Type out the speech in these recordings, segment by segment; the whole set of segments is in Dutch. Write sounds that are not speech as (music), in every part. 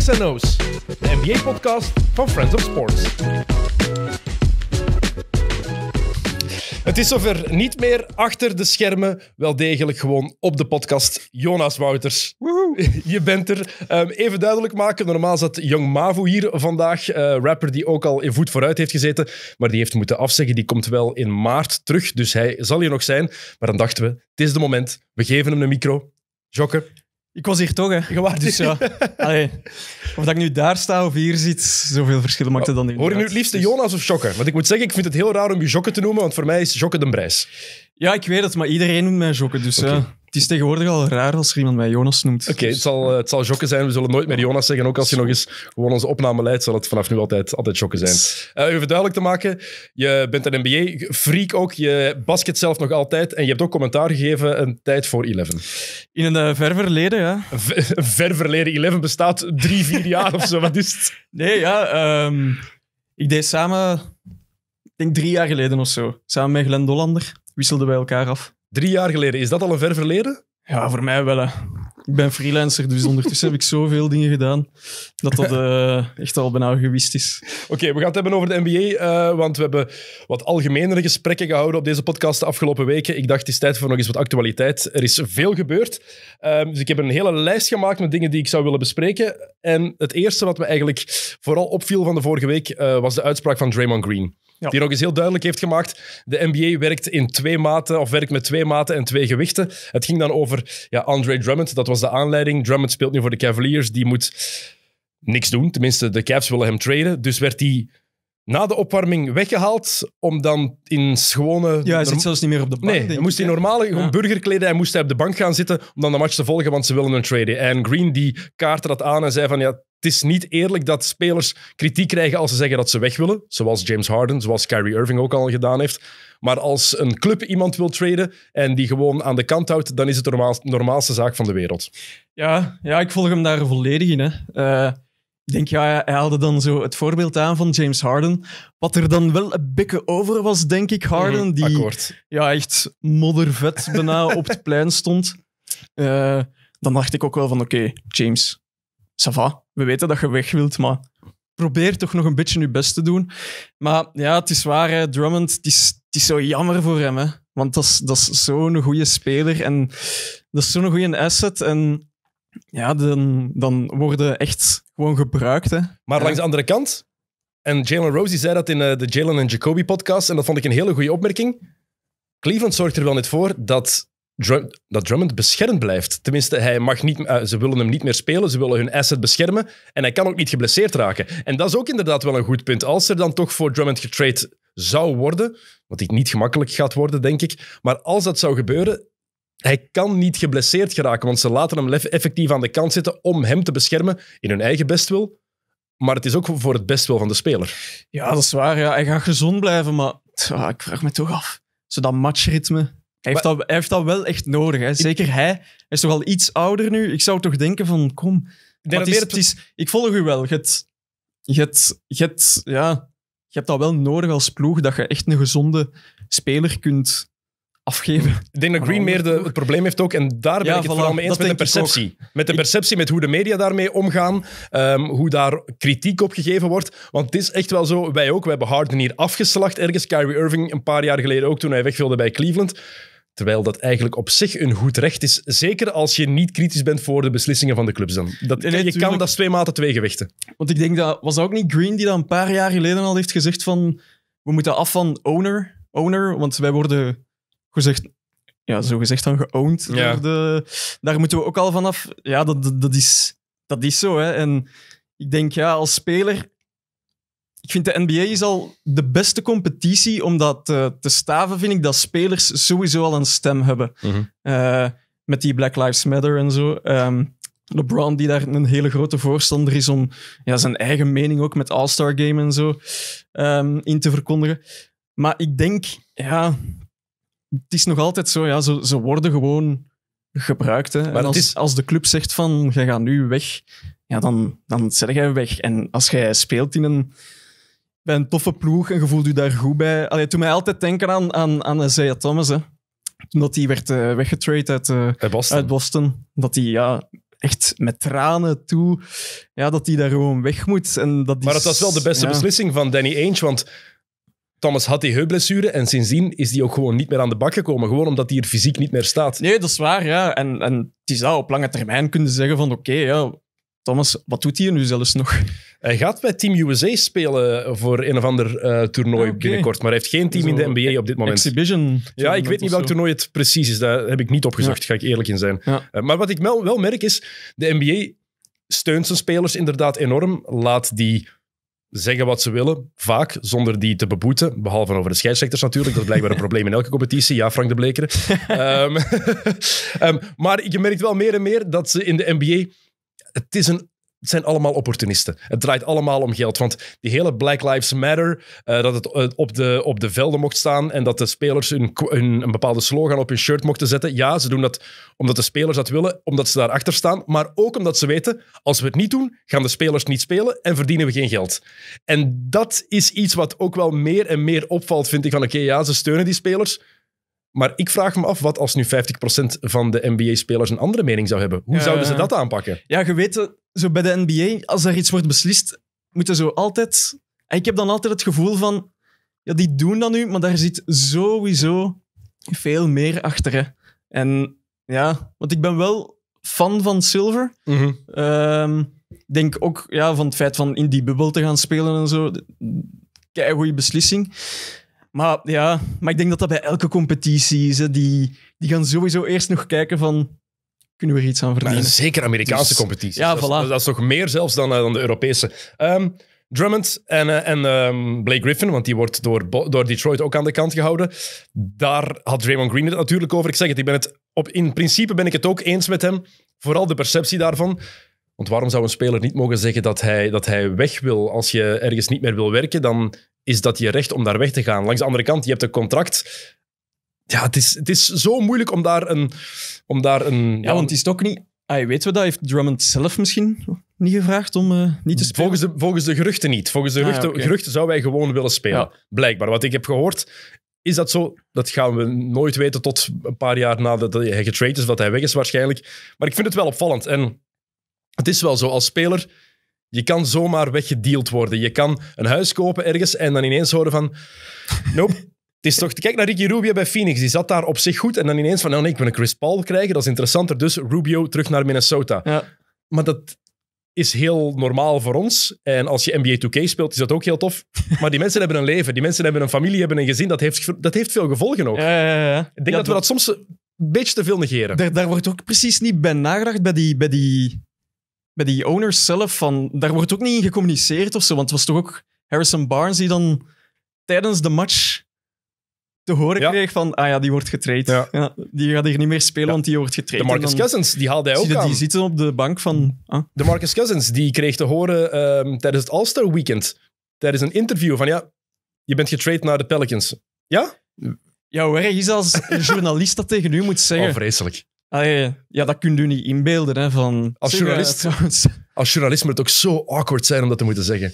XNO's, de NBA-podcast van Friends of Sports. Het is zover niet meer achter de schermen, wel degelijk gewoon op de podcast. Jonas Wouters, Woehoe. je bent er. Ehm, even duidelijk maken, normaal zat Young Mavu hier vandaag, uh, rapper die ook al in voet vooruit heeft gezeten, maar die heeft moeten afzeggen. Die komt wel in maart terug, dus hij zal hier nog zijn. Maar dan dachten we, het is de moment, we geven hem een micro. Jokke, ik was hier toch, hè? dus ja. (laughs) of dat ik nu daar sta of hier zit, zoveel verschillen maakt het dan niet. Hoor je nu het liefste dus- Jonas of Jokke? Want ik moet zeggen, ik vind het heel raar om je Jokke te noemen, want voor mij is Jokke de prijs. Ja, ik weet het, maar iedereen noemt mij Jokke, dus ja. Het is tegenwoordig al raar als er iemand mij Jonas noemt. Oké, het zal, eh, het zal jokken zijn. We zullen nooit meer Jonas zeggen. Ook als je nog eens gewoon onze opname leidt, zal het vanaf nu altijd, altijd jokken zijn. Uh, even duidelijk te maken, je bent een NBA-freak ook. Je basket zelf nog altijd. En je hebt ook commentaar gegeven een tijd voor Eleven. In een eh, ver verleden, ja. Ver, ver verleden. Eleven bestaat drie, vier jaar of zo. Wat is het? Nee, ja. Ehm, ik deed samen, ik denk drie jaar geleden of zo, samen met Glenn Dollander wisselden wij elkaar af. Drie jaar geleden, is dat al een ver verleden? Ja, voor mij wel. Ik ben freelancer, dus ondertussen heb ik zoveel dingen gedaan dat dat uh, echt al bijna gewist is. Oké, we gaan het hebben over de NBA, eh, want we hebben wat algemenere gesprekken gehouden op deze podcast de afgelopen weken. Ik dacht, het is tijd voor nog eens wat actualiteit. Er is veel gebeurd, ehm, dus ik heb een hele lijst gemaakt met dingen die ik zou willen bespreken. En het eerste wat me eigenlijk vooral opviel van de vorige week eh, was de uitspraak van Draymond Green. Die nog eens heel duidelijk heeft gemaakt. De NBA werkt in twee maten, of werkt met twee maten en twee gewichten. Het ging dan over ja, Andre Drummond. Dat was de aanleiding. Drummond speelt nu voor de Cavaliers. Die moet niks doen. Tenminste, de Cavs willen hem traden. Dus werd hij na de opwarming weggehaald om dan in gewone... Ja, hij zit zelfs niet meer op de bank. Nee, hij moest in normale ja. burgerkleden, hij moest hij op de bank gaan zitten om dan de match te volgen, want ze willen hem traden. En Green die kaartte dat aan en zei van, ja, het is niet eerlijk dat spelers kritiek krijgen als ze zeggen dat ze weg willen. Zoals James Harden, zoals Kyrie Irving ook al gedaan heeft. Maar als een club iemand wil traden en die gewoon aan de kant houdt, dan is het de normaalste zaak van de wereld. Ja, ja, ik volg hem daar volledig in. Hè. Eh, ik denk, ja, hij haalde dan zo het voorbeeld aan van James Harden. Wat er dan wel een beetje over was, denk ik, Harden. Mhm, die ja, echt moddervet bijna (laughs) op het plein stond. Eh, dan dacht ik ook wel van, oké, James, ça va we weten dat je weg wilt, maar probeer toch nog een beetje je best te doen. Maar ja, het is waar, Drummond, het is, het is zo jammer voor hem. Hè? Want dat is, dat is zo'n goede speler en dat is zo'n goede asset. En ja, dan, dan worden echt gewoon gebruikt. Hè. Maar langs de andere kant, en Jalen Rosie zei dat in eh, de Jalen en Jacoby podcast, en dat vond ik een hele goede opmerking. Cleveland zorgt er wel net voor dat dat Drummond beschermd blijft. Tenminste, hij mag niet, eh, ze willen hem niet meer spelen, ze willen hun asset beschermen en hij kan ook niet geblesseerd raken. En dat is ook inderdaad wel een goed punt. Als er dan toch voor Drummond getrade zou worden, wat dit niet gemakkelijk gaat worden, denk ik, maar als dat zou gebeuren, hij kan niet geblesseerd geraken, want ze laten hem effectief aan de kant zitten om hem te beschermen in hun eigen bestwil. Maar het is ook voor het bestwil van de speler. Ja, dat is waar. Ja. Hij gaat gezond blijven, maar ik vraag me toch af. Zo dat matchritme, hij heeft, dat, wel echt nodig. Hè. Zeker hij. Hij is toch al iets ouder nu? Ik zou toch denken van, kom... Ik, is, ik volg u wel. Je hebt, je, hebt, je, hebt, ja, je hebt dat wel nodig als ploeg, dat je echt een gezonde speler kunt afgeven. Ik denk dat Green meer de, het probleem heeft ook, en daar ben ik het voilà, vooral mee eens, met de perceptie. Met de perceptie, met hoe de media daarmee omgaan, ehm, hoe daar kritiek op gegeven wordt. Want het is echt wel zo, wij ook, we hebben Harden hier afgeslacht ergens. Kyrie Irving een paar jaar geleden ook, toen hij weg bij Cleveland Terwijl dat eigenlijk op zich een goed recht is. Zeker als je niet kritisch bent voor de beslissingen van de clubs dan. Dat, je kan dat twee maten twee gewichten. Want ik denk dat... Was ook niet Green die dat een paar jaar geleden al heeft gezegd van... We moeten af van owner, owner want wij worden gezegd... Ja, zo gezegd dan geowned. De, daar moeten we ook al vanaf. Ja, dat, dat, dat, is, dat is zo. Hè. En ik denk, ja, als speler ik vind de NBA is al de beste competitie, omdat te, eh, te staven vind ik dat spelers sowieso al een stem hebben. Mm met die Black Lives Matter en zo. Um, LeBron, die daar een hele grote voorstander is om ja, zijn eigen mening ook met All-Star Game en zo ehm, in te verkondigen. Maar ik denk, ja, het is nog altijd zo, ja, ze, ze worden gewoon gebruikt. Hè. als, als de club zegt van, je gaat nu weg, ja, dan, dan zet jij weg. En als jij speelt in een bij een toffe ploeg en je voelt je daar goed bij. Allee, toen mij altijd denken aan, aan, aan Isaiah Thomas. Hè. Toen dat hij werd uh, uit, Boston. Boston. Dat hij ja, echt met tranen toe, ja, dat hij daar gewoon weg moet. En dat maar het dat was wel de beste beslissing van Danny Ainge, want Thomas had die heupblessure en sindsdien is die ook gewoon niet meer aan de bak gekomen. Gewoon omdat hij er fysiek niet meer staat. Nee, dat is waar, ja. En, en het is op lange termijn kunnen zeggen van oké, ja, Thomas, wat doet hij nu zelfs nog? Hij gaat bij Team USA spelen voor een of ander eh, toernooi ah, binnenkort, maar hij heeft geen team in de NBA e- op dit moment. Exhibition. Ja, ik weet niet welk toernooi het precies is. Daar heb ik niet opgezocht, ga ik eerlijk in zijn. Eh, maar wat ik wel, merk is, de NBA steunt zijn spelers inderdaad enorm, laat die zeggen wat ze willen, vaak, zonder die te beboeten. Behalve over de scheidsrechters natuurlijk. Dat is blijkbaar een (laughs) probleem in elke competitie. Ja, Frank de Blekeren. (laughs) Ehm, (laughs) ehm, maar je merkt wel meer en meer dat ze in de NBA... Het is een het zijn allemaal opportunisten. Het draait allemaal om geld. Want die hele Black Lives Matter, eh, dat het eh, op, de, op de velden mocht staan en dat de spelers hun, een bepaalde slogan op hun shirt mochten zetten. Ja, ze doen dat omdat de spelers dat willen, omdat ze daarachter staan. Maar ook omdat ze weten, als we het niet doen, gaan de spelers niet spelen en verdienen we geen geld. En dat is iets wat ook wel meer en meer opvalt, vind ik. Van oké, ja, ze steunen die spelers. Maar ik vraag me af wat als nu 50% van de NBA-spelers een andere mening zou hebben. Hoe zouden ze eh, dat aanpakken? Ja, je weet, eh, zo bij de NBA, als er iets wordt beslist, moeten zo altijd... En ik heb dan altijd het gevoel van, ja, die doen dat nu, maar daar zit sowieso veel meer achter. Hè. En ja, want ik ben wel fan van Silver. Mm denk ook ja, van het feit van in die bubbel te gaan spelen en zo. Kei goede beslissing. Maar ja, maar ik denk dat dat bij elke competitie is. Hè. Die, die gaan sowieso eerst nog kijken van... Kunnen we er iets aan verdienen? zeker Amerikaanse dus, competities. Ja, dat, voilà. is, dat, is, toch meer zelfs dan, eh, dan de Europese. Ehm, Drummond en, eh, en ehm, Blake Griffin, want die wordt door, door Detroit ook aan de kant gehouden. Daar had Draymond Green het natuurlijk over. Ik zeg het, ik ben het op, in principe ben ik het ook eens met hem. Vooral de perceptie daarvan. Want waarom zou een speler niet mogen zeggen dat hij, dat hij weg wil? Als je ergens niet meer wil werken, dan is dat je recht om daar weg te gaan. Langs de andere kant, je hebt een contract. Ja, het is, het is zo moeilijk om daar een... Om daar een ja, want het is toch niet... hij ah, weten we dat? Heeft Drummond zelf misschien niet gevraagd om eh, niet te spelen? Volgens de, volgens de geruchten niet. Volgens de ah, geruchten, geruchten zou wij gewoon willen spelen. Blijkbaar. Wat ik heb gehoord, is dat zo? Dat gaan we nooit weten tot een paar jaar nadat hij getraind is, dat hij weg is waarschijnlijk. Maar ik vind het wel opvallend. En het is wel zo, als speler je kan zomaar weggedeeld worden. Je kan een huis kopen ergens en dan ineens horen van... Nope. Het is toch... Kijk naar Ricky Rubio bij Phoenix. Die zat daar op zich goed. En dan ineens van... Oh nee, ik wil een Chris Paul krijgen. Dat is interessanter. Dus Rubio terug naar Minnesota. Ja. Maar dat is heel normaal voor ons. En als je NBA 2K speelt, is dat ook heel tof. Maar die mensen hebben een leven. Die mensen hebben een familie, hebben een gezin. Dat heeft, dat heeft veel gevolgen ook. Ja, ja, ja. Ik denk dat, we dat soms een beetje te veel negeren. Daar, daar wordt ook precies niet bij nagedacht bij die... Bij die bij die owners zelf, van, daar wordt ook niet in gecommuniceerd of zo. Want het was toch ook Harrison Barnes die dan tijdens de match te horen kreeg van, ah ja, die wordt getraind. Ja. die gaat hier niet meer spelen, want die wordt getraind. De Marcus Cousins, die haalde hij ook aan. Die zitten op de bank van... Ah. De Marcus Cousins, die kreeg te horen ehm, tijdens het All-Star Weekend, tijdens een interview van, ja, je bent getraind naar de Pelicans. Ja? Ja, hoe erg is als een journalist dat tegen u moet zeggen? Oh, vreselijk. Ah, ja, dat kun je niet inbeelden. Hè, van, als, journalist, (laughs) als journalist moet het ook zo awkward zijn om dat te moeten zeggen.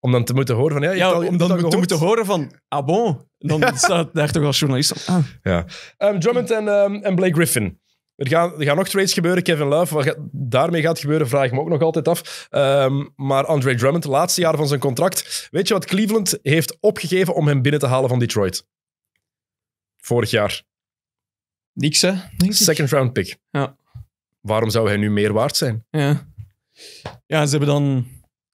Om dan te moeten horen van... Ja, om dan te moeten horen van... Ah bon? Dan staat daar toch als journalist op. Ah. Ja. Ehm, Drummond ehm, en, Blake Griffin. Er gaan, er gaan nog trades gebeuren. Kevin Love, wat daarmee gaat gebeuren, vraag ik me ook nog altijd af. Ehm, maar Andre Drummond, laatste jaar van zijn contract. Weet je wat Cleveland heeft opgegeven om hem binnen te halen van Detroit? Vorig jaar. Niks, hè? Second round pick. Ja. Waarom zou hij nu meer waard zijn? Ja. Ja, ze hebben dan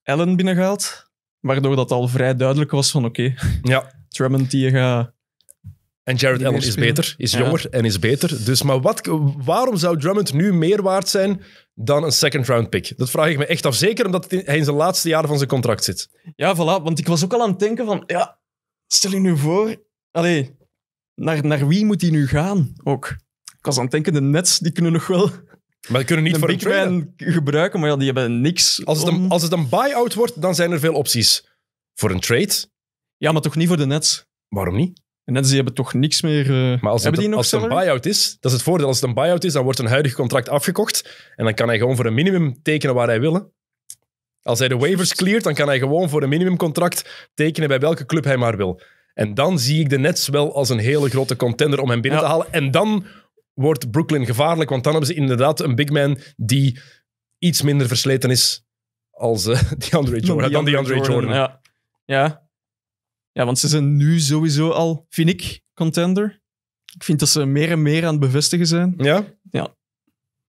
Allen binnengehaald, waardoor dat al vrij duidelijk was van oké, (laughs) ja. Drummond die gaat... En Jared Allen is beter, is jonger en is beter. Dus maar wat, waarom zou Drummond nu meer waard zijn dan een second round pick? Dat vraag ik me echt af. Zeker omdat hij in zijn laatste jaren van zijn contract zit. Ja, voilà. Want ik was ook al aan het denken van... Ja, stel je nu voor... Allee, naar, naar wie moet hij nu gaan ook? Ik was aan het denken, de Nets die kunnen nog wel maar die kunnen niet voor gebruiken, maar ja, die hebben niks. Als het, een, als het een buy-out wordt, dan zijn er veel opties. Voor een trade? Ja, maar toch niet voor de Nets. Waarom niet? De Nets die hebben toch niks meer... Uh... maar als het, een, buyout buy-out is, dat is het voordeel. Als het een buyout is, dan wordt een huidig contract afgekocht en dan kan hij gewoon voor een minimum tekenen waar hij wil. Als hij de waivers cleart, dan kan hij gewoon voor een minimumcontract tekenen bij welke club hij maar wil. En dan zie ik de Nets wel als een hele grote contender om hem binnen te halen. En dan wordt Brooklyn gevaarlijk, want dan hebben ze inderdaad een big man die iets minder versleten is als uh, eh, (laughs) Andre Jordan. Dan die Jordan. Jordan. Ja. ja. ja, want ze zijn nu sowieso al, vind ik, contender. Ik vind dat ze meer en meer aan het bevestigen zijn. Ja? Ja.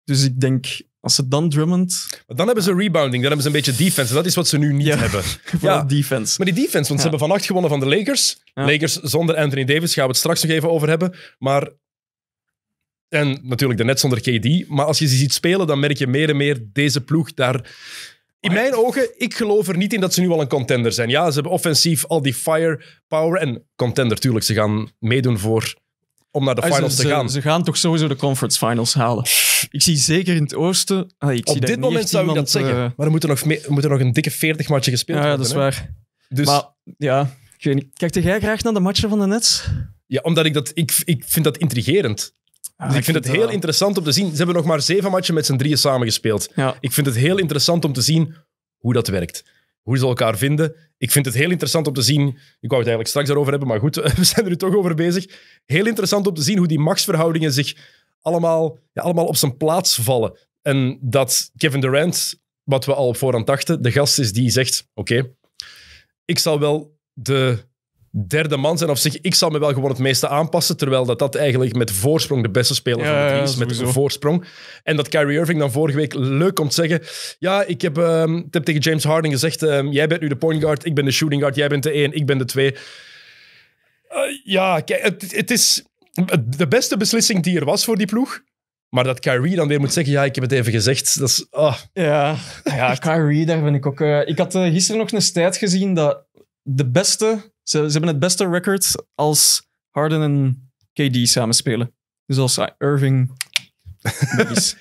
Dus ik denk als ze dan Drummond... Maar dan hebben ze rebounding, dan hebben ze een beetje defense. Dat is wat ze nu niet hebben. (laughs) ja, defense. Maar die defense, want ze hebben vannacht gewonnen van de Lakers. Lakers zonder Anthony Davis, gaan we het straks nog even over hebben. Maar en natuurlijk de net zonder KD. Maar als je ze ziet spelen, dan merk je meer en meer deze ploeg daar. In mijn ogen, ik geloof er niet in dat ze nu al een contender zijn. Ja, ze hebben offensief al die firepower en contender, tuurlijk. Ze gaan meedoen voor om naar de ah, finals te gaan. Ze, gaan toch sowieso de conference finals halen. Ik zie zeker in het oosten... Ah, ik Op dit moment zou ik dat zeggen. Eh, maar er moeten nog, moeten nog een dikke 40 matchen gespeeld worden. Ja, dat is waar. Dus... Maar ja, ik weet niet. Kijk jij graag naar de matchen van de Nets? Ja, omdat ik dat... Ik, ik vind dat intrigerend. dus ik, vind, het heel interessant om te zien. Ze hebben nog maar zeven matchen met z'n drieën samengespeeld. Ja. Ik vind het heel interessant om te zien hoe dat werkt hoe ze elkaar vinden. Ik vind het heel interessant om te zien. Ik wou het eigenlijk straks daarover hebben, maar goed, (laughs) we zijn er nu toch over bezig. Heel interessant om te zien hoe die machtsverhoudingen zich allemaal, ja, allemaal op zijn plaats vallen. En dat Kevin Durant, wat we al op voorhand dachten, de gast is die zegt: Oké, ik zal wel de derde man zijn of zeg ik zal me wel gewoon het meeste aanpassen, terwijl dat, dat eigenlijk met voorsprong de beste speler van het team is, met een voorsprong. En dat Kyrie Irving dan vorige week leuk komt zeggen, ja, ik heb, ehm, ik heb tegen James Harden gezegd, ehm, jij bent nu de point guard, ik ben de shooting guard, jij bent de één, ik ben de twee. Eh, ja, kijk, het, is de beste beslissing die er was voor die ploeg. Maar dat Kyrie dan weer moet zeggen, ja, ik heb het even gezegd, dat is... Ah. Ja, ja Kyrie, daar ben ik ook... Eh, ik had eh, gisteren nog een tijd gezien dat de beste ze, ze hebben het beste record als Harden en KD samen spelen. Dus als Irving. (laughs)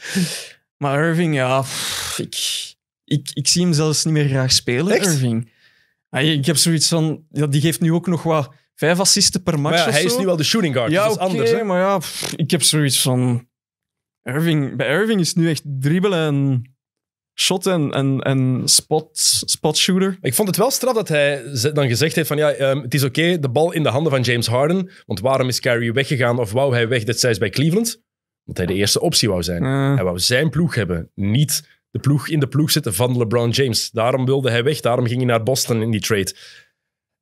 maar Irving, ja, ik, ik, ik zie hem zelfs niet meer graag spelen, Irving. Ah, ik heb zoiets van, ja, die geeft nu ook nog wat vijf assisten per match. Maar hij is nu wel de shooting guard, dus ja, dus anders. maar ja, ik heb zoiets van. Irving, bij Irving is nu echt dribbelen en shot en, en, en spot, spot shooter. Ik vond het wel straf dat hij dan gezegd heeft van ja, ehm, het is oké, de bal in de handen van James Harden, want waarom is Kyrie weggegaan of wou hij weg dat is bij Cleveland? Want hij de eerste optie wou zijn. Eh. Hij wou zijn ploeg hebben, niet de ploeg in de ploeg zitten van LeBron James. Daarom wilde hij weg, daarom ging hij naar Boston in die trade.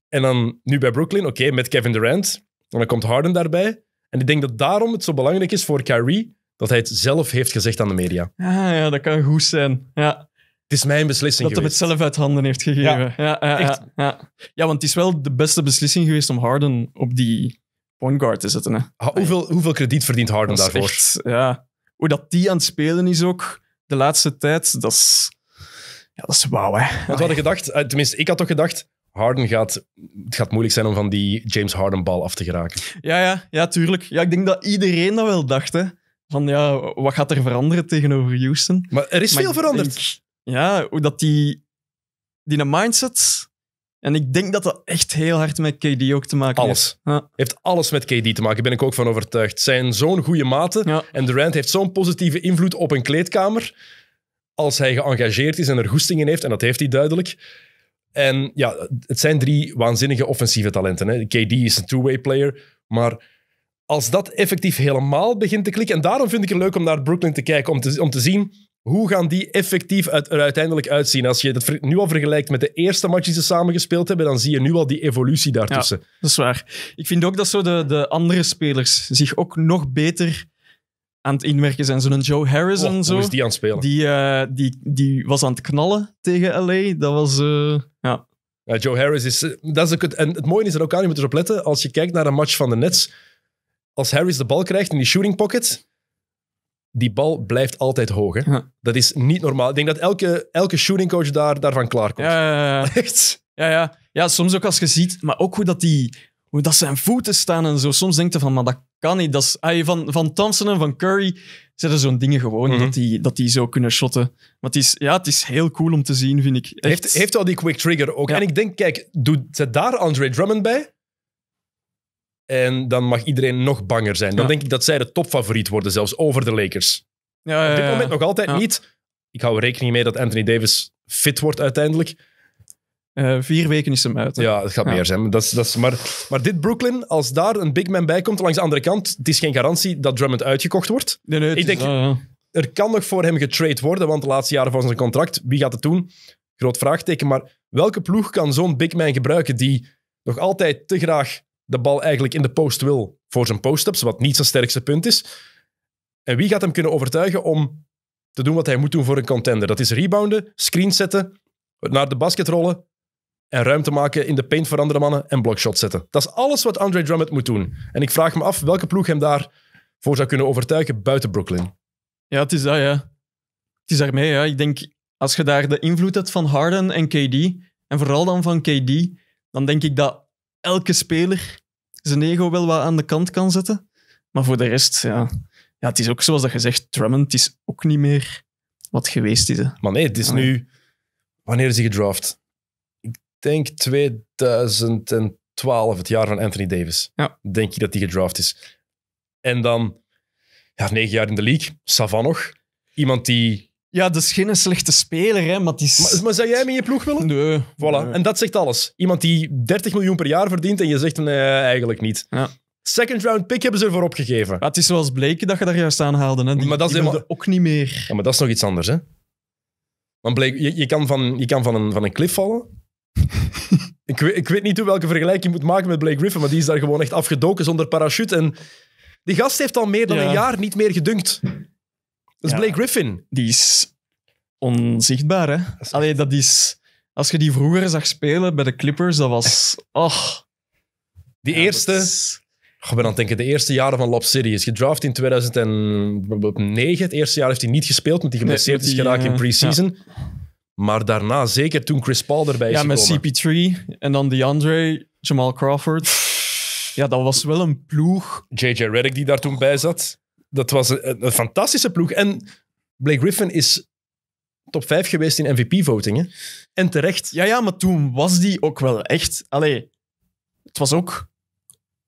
En dan nu bij Brooklyn, oké, met Kevin Durant. En dan komt Harden daarbij. En ik denk dat daarom het zo belangrijk is voor Kyrie dat hij het zelf heeft gezegd aan de media. Ah, ja, dat kan goed zijn. Ja. Het is mijn beslissing dat geweest. hij het zelf uit handen heeft gegeven. Ja. Ja, ja, ja, want het is wel de beste beslissing geweest om Harden op die point guard te zetten. Hè. hoeveel, hoeveel krediet verdient Harden daarvoor? ja. Hoe dat die aan het spelen is ook de laatste tijd, dat is, ja, dat is wauw. Hè. Want we hadden gedacht, eh, tenminste, ik had toch gedacht, Harden gaat, het gaat moeilijk zijn om van die James Harden bal af te geraken. Ja, ja, ja, tuurlijk. Ja, ik denk dat iedereen dat wel dacht. Hè van ja, wat gaat er veranderen tegenover Houston? Maar er is veel veranderd. ja, hoe dat die, die een mindset. En ik denk dat dat echt heel hard met KD ook te maken heeft. Alles. Heeft alles met KD te maken, ben ik ook van overtuigd. Zijn zo'n goede mate En Durant heeft zo'n positieve invloed op een kleedkamer. Als hij geëngageerd is en er goesting in heeft, en dat heeft hij duidelijk. En ja, het zijn drie waanzinnige offensieve talenten. Hè. KD is een two-way player, maar als dat effectief helemaal begint te klikken. En daarom vind ik het leuk om naar Brooklyn te kijken, om te, om te zien hoe gaan die effectief er uiteindelijk uitzien. Als je dat nu al vergelijkt met de eerste match die ze samen gespeeld hebben, dan zie je nu al die evolutie daartussen. Ja, dat is waar. Ik vind ook dat zo de, de andere spelers zich ook nog beter aan het inwerken zijn. Zo'n Joe Harrison. Oh, zo, is die aan het spelen? Die, eh, die, die was aan het knallen tegen LA. Dat was... Eh, ja. ja. Joe Harris is... Eh, dat is ook het, en het mooie is dat ook aan, je moet erop letten, als je kijkt naar een match van de Nets als Harris de bal krijgt in die shooting pocket, die bal blijft altijd hoog. Hè? Dat is niet normaal. Ik denk dat elke, elke shootingcoach daar, daarvan klaarkomt. Ja, ja, ja. (laughs) Echt? Ja, ja. ja, soms ook als je ziet, maar ook hoe dat, die, hoe dat zijn voeten staan en zo. Soms denk je van, maar dat kan niet. Dat is, ah, van, van Thompson en van Curry zijn zo'n dingen gewoon, mhm. dat, die, dat die zo kunnen shotten. Maar het is, ja, het is heel cool om te zien, vind ik. Echt. Heeft, heeft al die quick trigger ook. En ik denk, kijk, doet, zet daar Andre Drummond bij en dan mag iedereen nog banger zijn. Dan denk ik dat zij de topfavoriet worden, zelfs over de Lakers. Ja, Op dit moment nog altijd niet. Ik hou er rekening mee dat Anthony Davis fit wordt uiteindelijk. Eh, vier weken is hem uit. Ja, het gaat meer zijn. maar, maar dit Brooklyn, als daar een big man bij komt, langs de andere kant, het is geen garantie dat Drummond uitgekocht wordt. Nee, nee, ik denk, er kan nog voor hem getrade worden, want de laatste jaren van zijn contract, wie gaat het doen? Groot vraagteken. Maar welke ploeg kan zo'n big man gebruiken die nog altijd te graag de bal eigenlijk in de post wil voor zijn post-ups, wat niet zijn sterkste punt is. En wie gaat hem kunnen overtuigen om te doen wat hij moet doen voor een contender? Dat is rebounden, screen zetten, naar de basket rollen en ruimte maken in de paint voor andere mannen en blockshot zetten. Dat is alles wat Andre Drummond moet doen. En ik vraag me af welke ploeg hem daarvoor zou kunnen overtuigen buiten Brooklyn. Ja, het is dat, ja. Het is daarmee, ja. Ik denk, als je daar de invloed hebt van Harden en KD, en vooral dan van KD, dan denk ik dat elke speler zijn ego wel wat aan de kant kan zetten. Maar voor de rest, ja. ja het is ook zoals dat je zegt, Drummond is ook niet meer wat geweest is. Maar nee, het is nu... Wanneer is hij gedraft? Ik denk 2012, het jaar van Anthony Davis. Ja. Denk je dat hij gedraft is. En dan ja, negen jaar in de league, Savan nog. Iemand die ja, dus geen slechte speler, hè, maar die is... Maar, zou jij hem in je ploeg willen? Nee. Voilà. En dat zegt alles. Iemand die 30 miljoen per jaar verdient en je zegt nee, eigenlijk niet. Ja. Second round pick hebben ze ervoor opgegeven. het is zoals Blake dat je daar juist aanhaalde. Hè. Die, maar dat ook niet meer. Ja, maar dat is nog iets anders, hè. Want Blake, je, kan, van, je kan van, een, van een cliff vallen. (laughs) ik, weet, ik weet niet hoe welke vergelijking je moet maken met Blake Griffin, maar die is daar gewoon echt afgedoken zonder parachute. En die gast heeft al meer dan een jaar niet meer gedunkt. Dat is Blake Griffin. Die is onzichtbaar, hè. Dat Allee, dat is... Als je die vroeger zag spelen bij de Clippers, dat was... ach, oh. Die eerste, Gaan is- ik denken, de eerste jaren van Lob City is gedraft in 2009. Het eerste jaar heeft hij niet gespeeld, omdat hij geblesseerd is geraakt in eh, pre-season. Maar daarna, zeker toen Chris Paul erbij is Ja, met CP3 en dan DeAndre, Jamal Crawford. Ja, dat was wel een ploeg. JJ Redick die daar toen bij zat dat was een, fantastische ploeg. En Blake Griffin is top 5 geweest in MVP-votingen. En terecht. Ja, ja, maar toen was die ook wel echt... Allee, het was ook...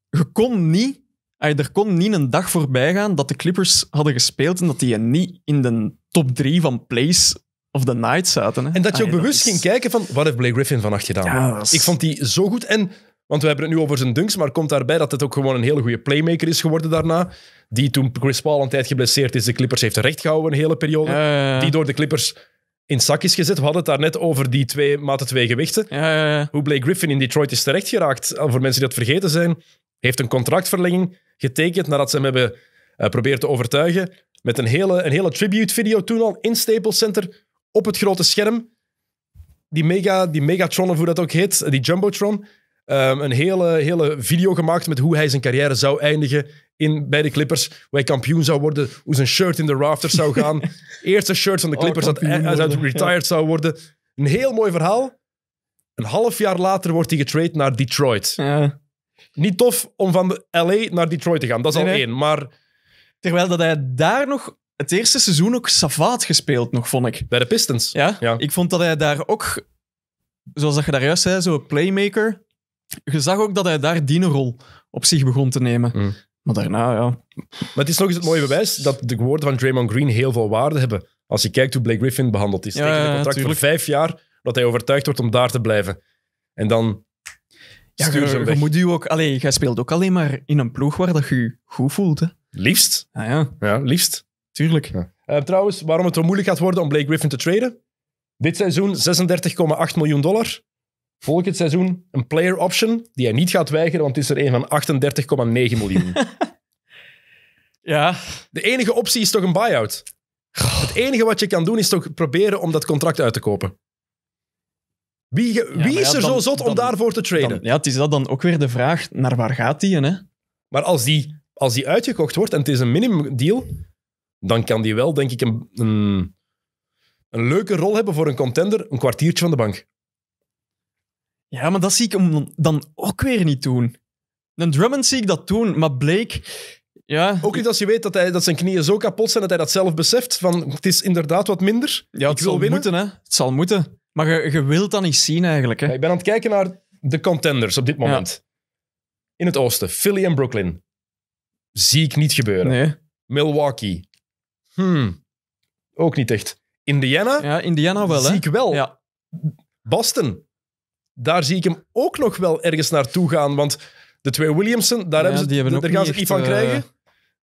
Je kon niet... Er kon niet een dag voorbij gaan dat de Clippers hadden gespeeld en dat die niet in de top 3 van plays of the night zaten. Hè? En dat je ook bewust ging kijken van, wat heeft Blake Griffin vannacht gedaan? Ik vond die zo goed. En want we hebben het nu over zijn dunks, maar komt daarbij dat het ook gewoon een hele goede playmaker is geworden daarna. Die toen Chris Paul een tijd geblesseerd is, de Clippers heeft terechtgehouden een hele periode. Die door de Clippers in zak is gezet. We hadden het daar net over die twee maten twee gewichten. Hoe Blake Griffin in Detroit is terecht geraakt. Eh, voor mensen die dat vergeten zijn, heeft een contractverlenging getekend nadat ze hem hebben geprobeerd eh, te overtuigen. Met een hele, een hele tribute video toen al in Staples Center op het grote scherm. Die, mega, die Megatron, of hoe dat ook heet, eh, die Jumbotron. Ehm, een hele, hele video gemaakt met hoe hij zijn carrière zou eindigen in, bij de Clippers. Hoe hij kampioen zou worden, hoe zijn shirt in de rafters zou gaan. (laughs) Eerste shirt van de oh, Clippers dat hij retired zou worden. Een heel mooi verhaal. Een half jaar later wordt hij getrade naar Detroit. Ja. Niet tof om van de LA naar Detroit te gaan, dat is al één. Maar... Terwijl dat hij daar nog het eerste seizoen ook savaat gespeeld, nog, vond ik. Bij de Pistons. Ja? ja? Ik vond dat hij daar ook, zoals dat je daar juist zei, zo'n playmaker je zag ook dat hij daar die rol op zich begon te nemen. Mm. Maar daarna, ja. Maar het is nog eens het mooie bewijs dat de woorden van Draymond Green heel veel waarde hebben. Als je kijkt hoe Blake Griffin behandeld is. Ja, Tegen een contract van voor vijf jaar, dat hij overtuigd wordt om daar te blijven. En dan ja, ze je u ook... Allee, jij speelt ook alleen maar in een ploeg waar dat je je goed voelt. Hè? Liefst. Ah, ja. ja, liefst. Tuurlijk. Eh, trouwens, waarom het zo moeilijk gaat worden om Blake Griffin te traden? Dit seizoen 36,8 miljoen dollar volgend seizoen een player option die hij niet gaat weigeren, want het is er een van 38,9 miljoen. (laughs) ja. De enige optie is toch een buyout. Het enige wat je kan doen is toch proberen om dat contract uit te kopen. Wie, wie is er zo zot om daarvoor te traden? ja, het is dat dan ook weer de vraag, naar waar gaat die? Hè? Maar als die, als die uitgekocht wordt en het is een minimum deal, dan kan die wel, denk ik, een, een, een leuke rol hebben voor een contender, een kwartiertje van de bank. Ja, maar dat zie ik hem dan ook weer niet doen. Een Drummond zie ik dat doen, maar Blake... Ja. Ook niet als je weet dat, hij, dat zijn knieën zo kapot zijn dat hij dat zelf beseft. Van, het is inderdaad wat minder. Ja, het ik zal moeten, hè. Het zal moeten. Maar je, je wilt dat niet zien, eigenlijk. Hè. ik ben aan het kijken naar de contenders op dit moment. In het oosten, Philly en Brooklyn. Zie ik niet gebeuren. Nee. Milwaukee. Hmm. Ook niet echt. Indiana? Ja, Indiana wel, hè. Zie ik wel. Ja. Boston daar zie ik hem ook nog wel ergens naartoe gaan. Want de twee Williamson, daar hebben ze, hebben daar gaan ze iets van eh, krijgen.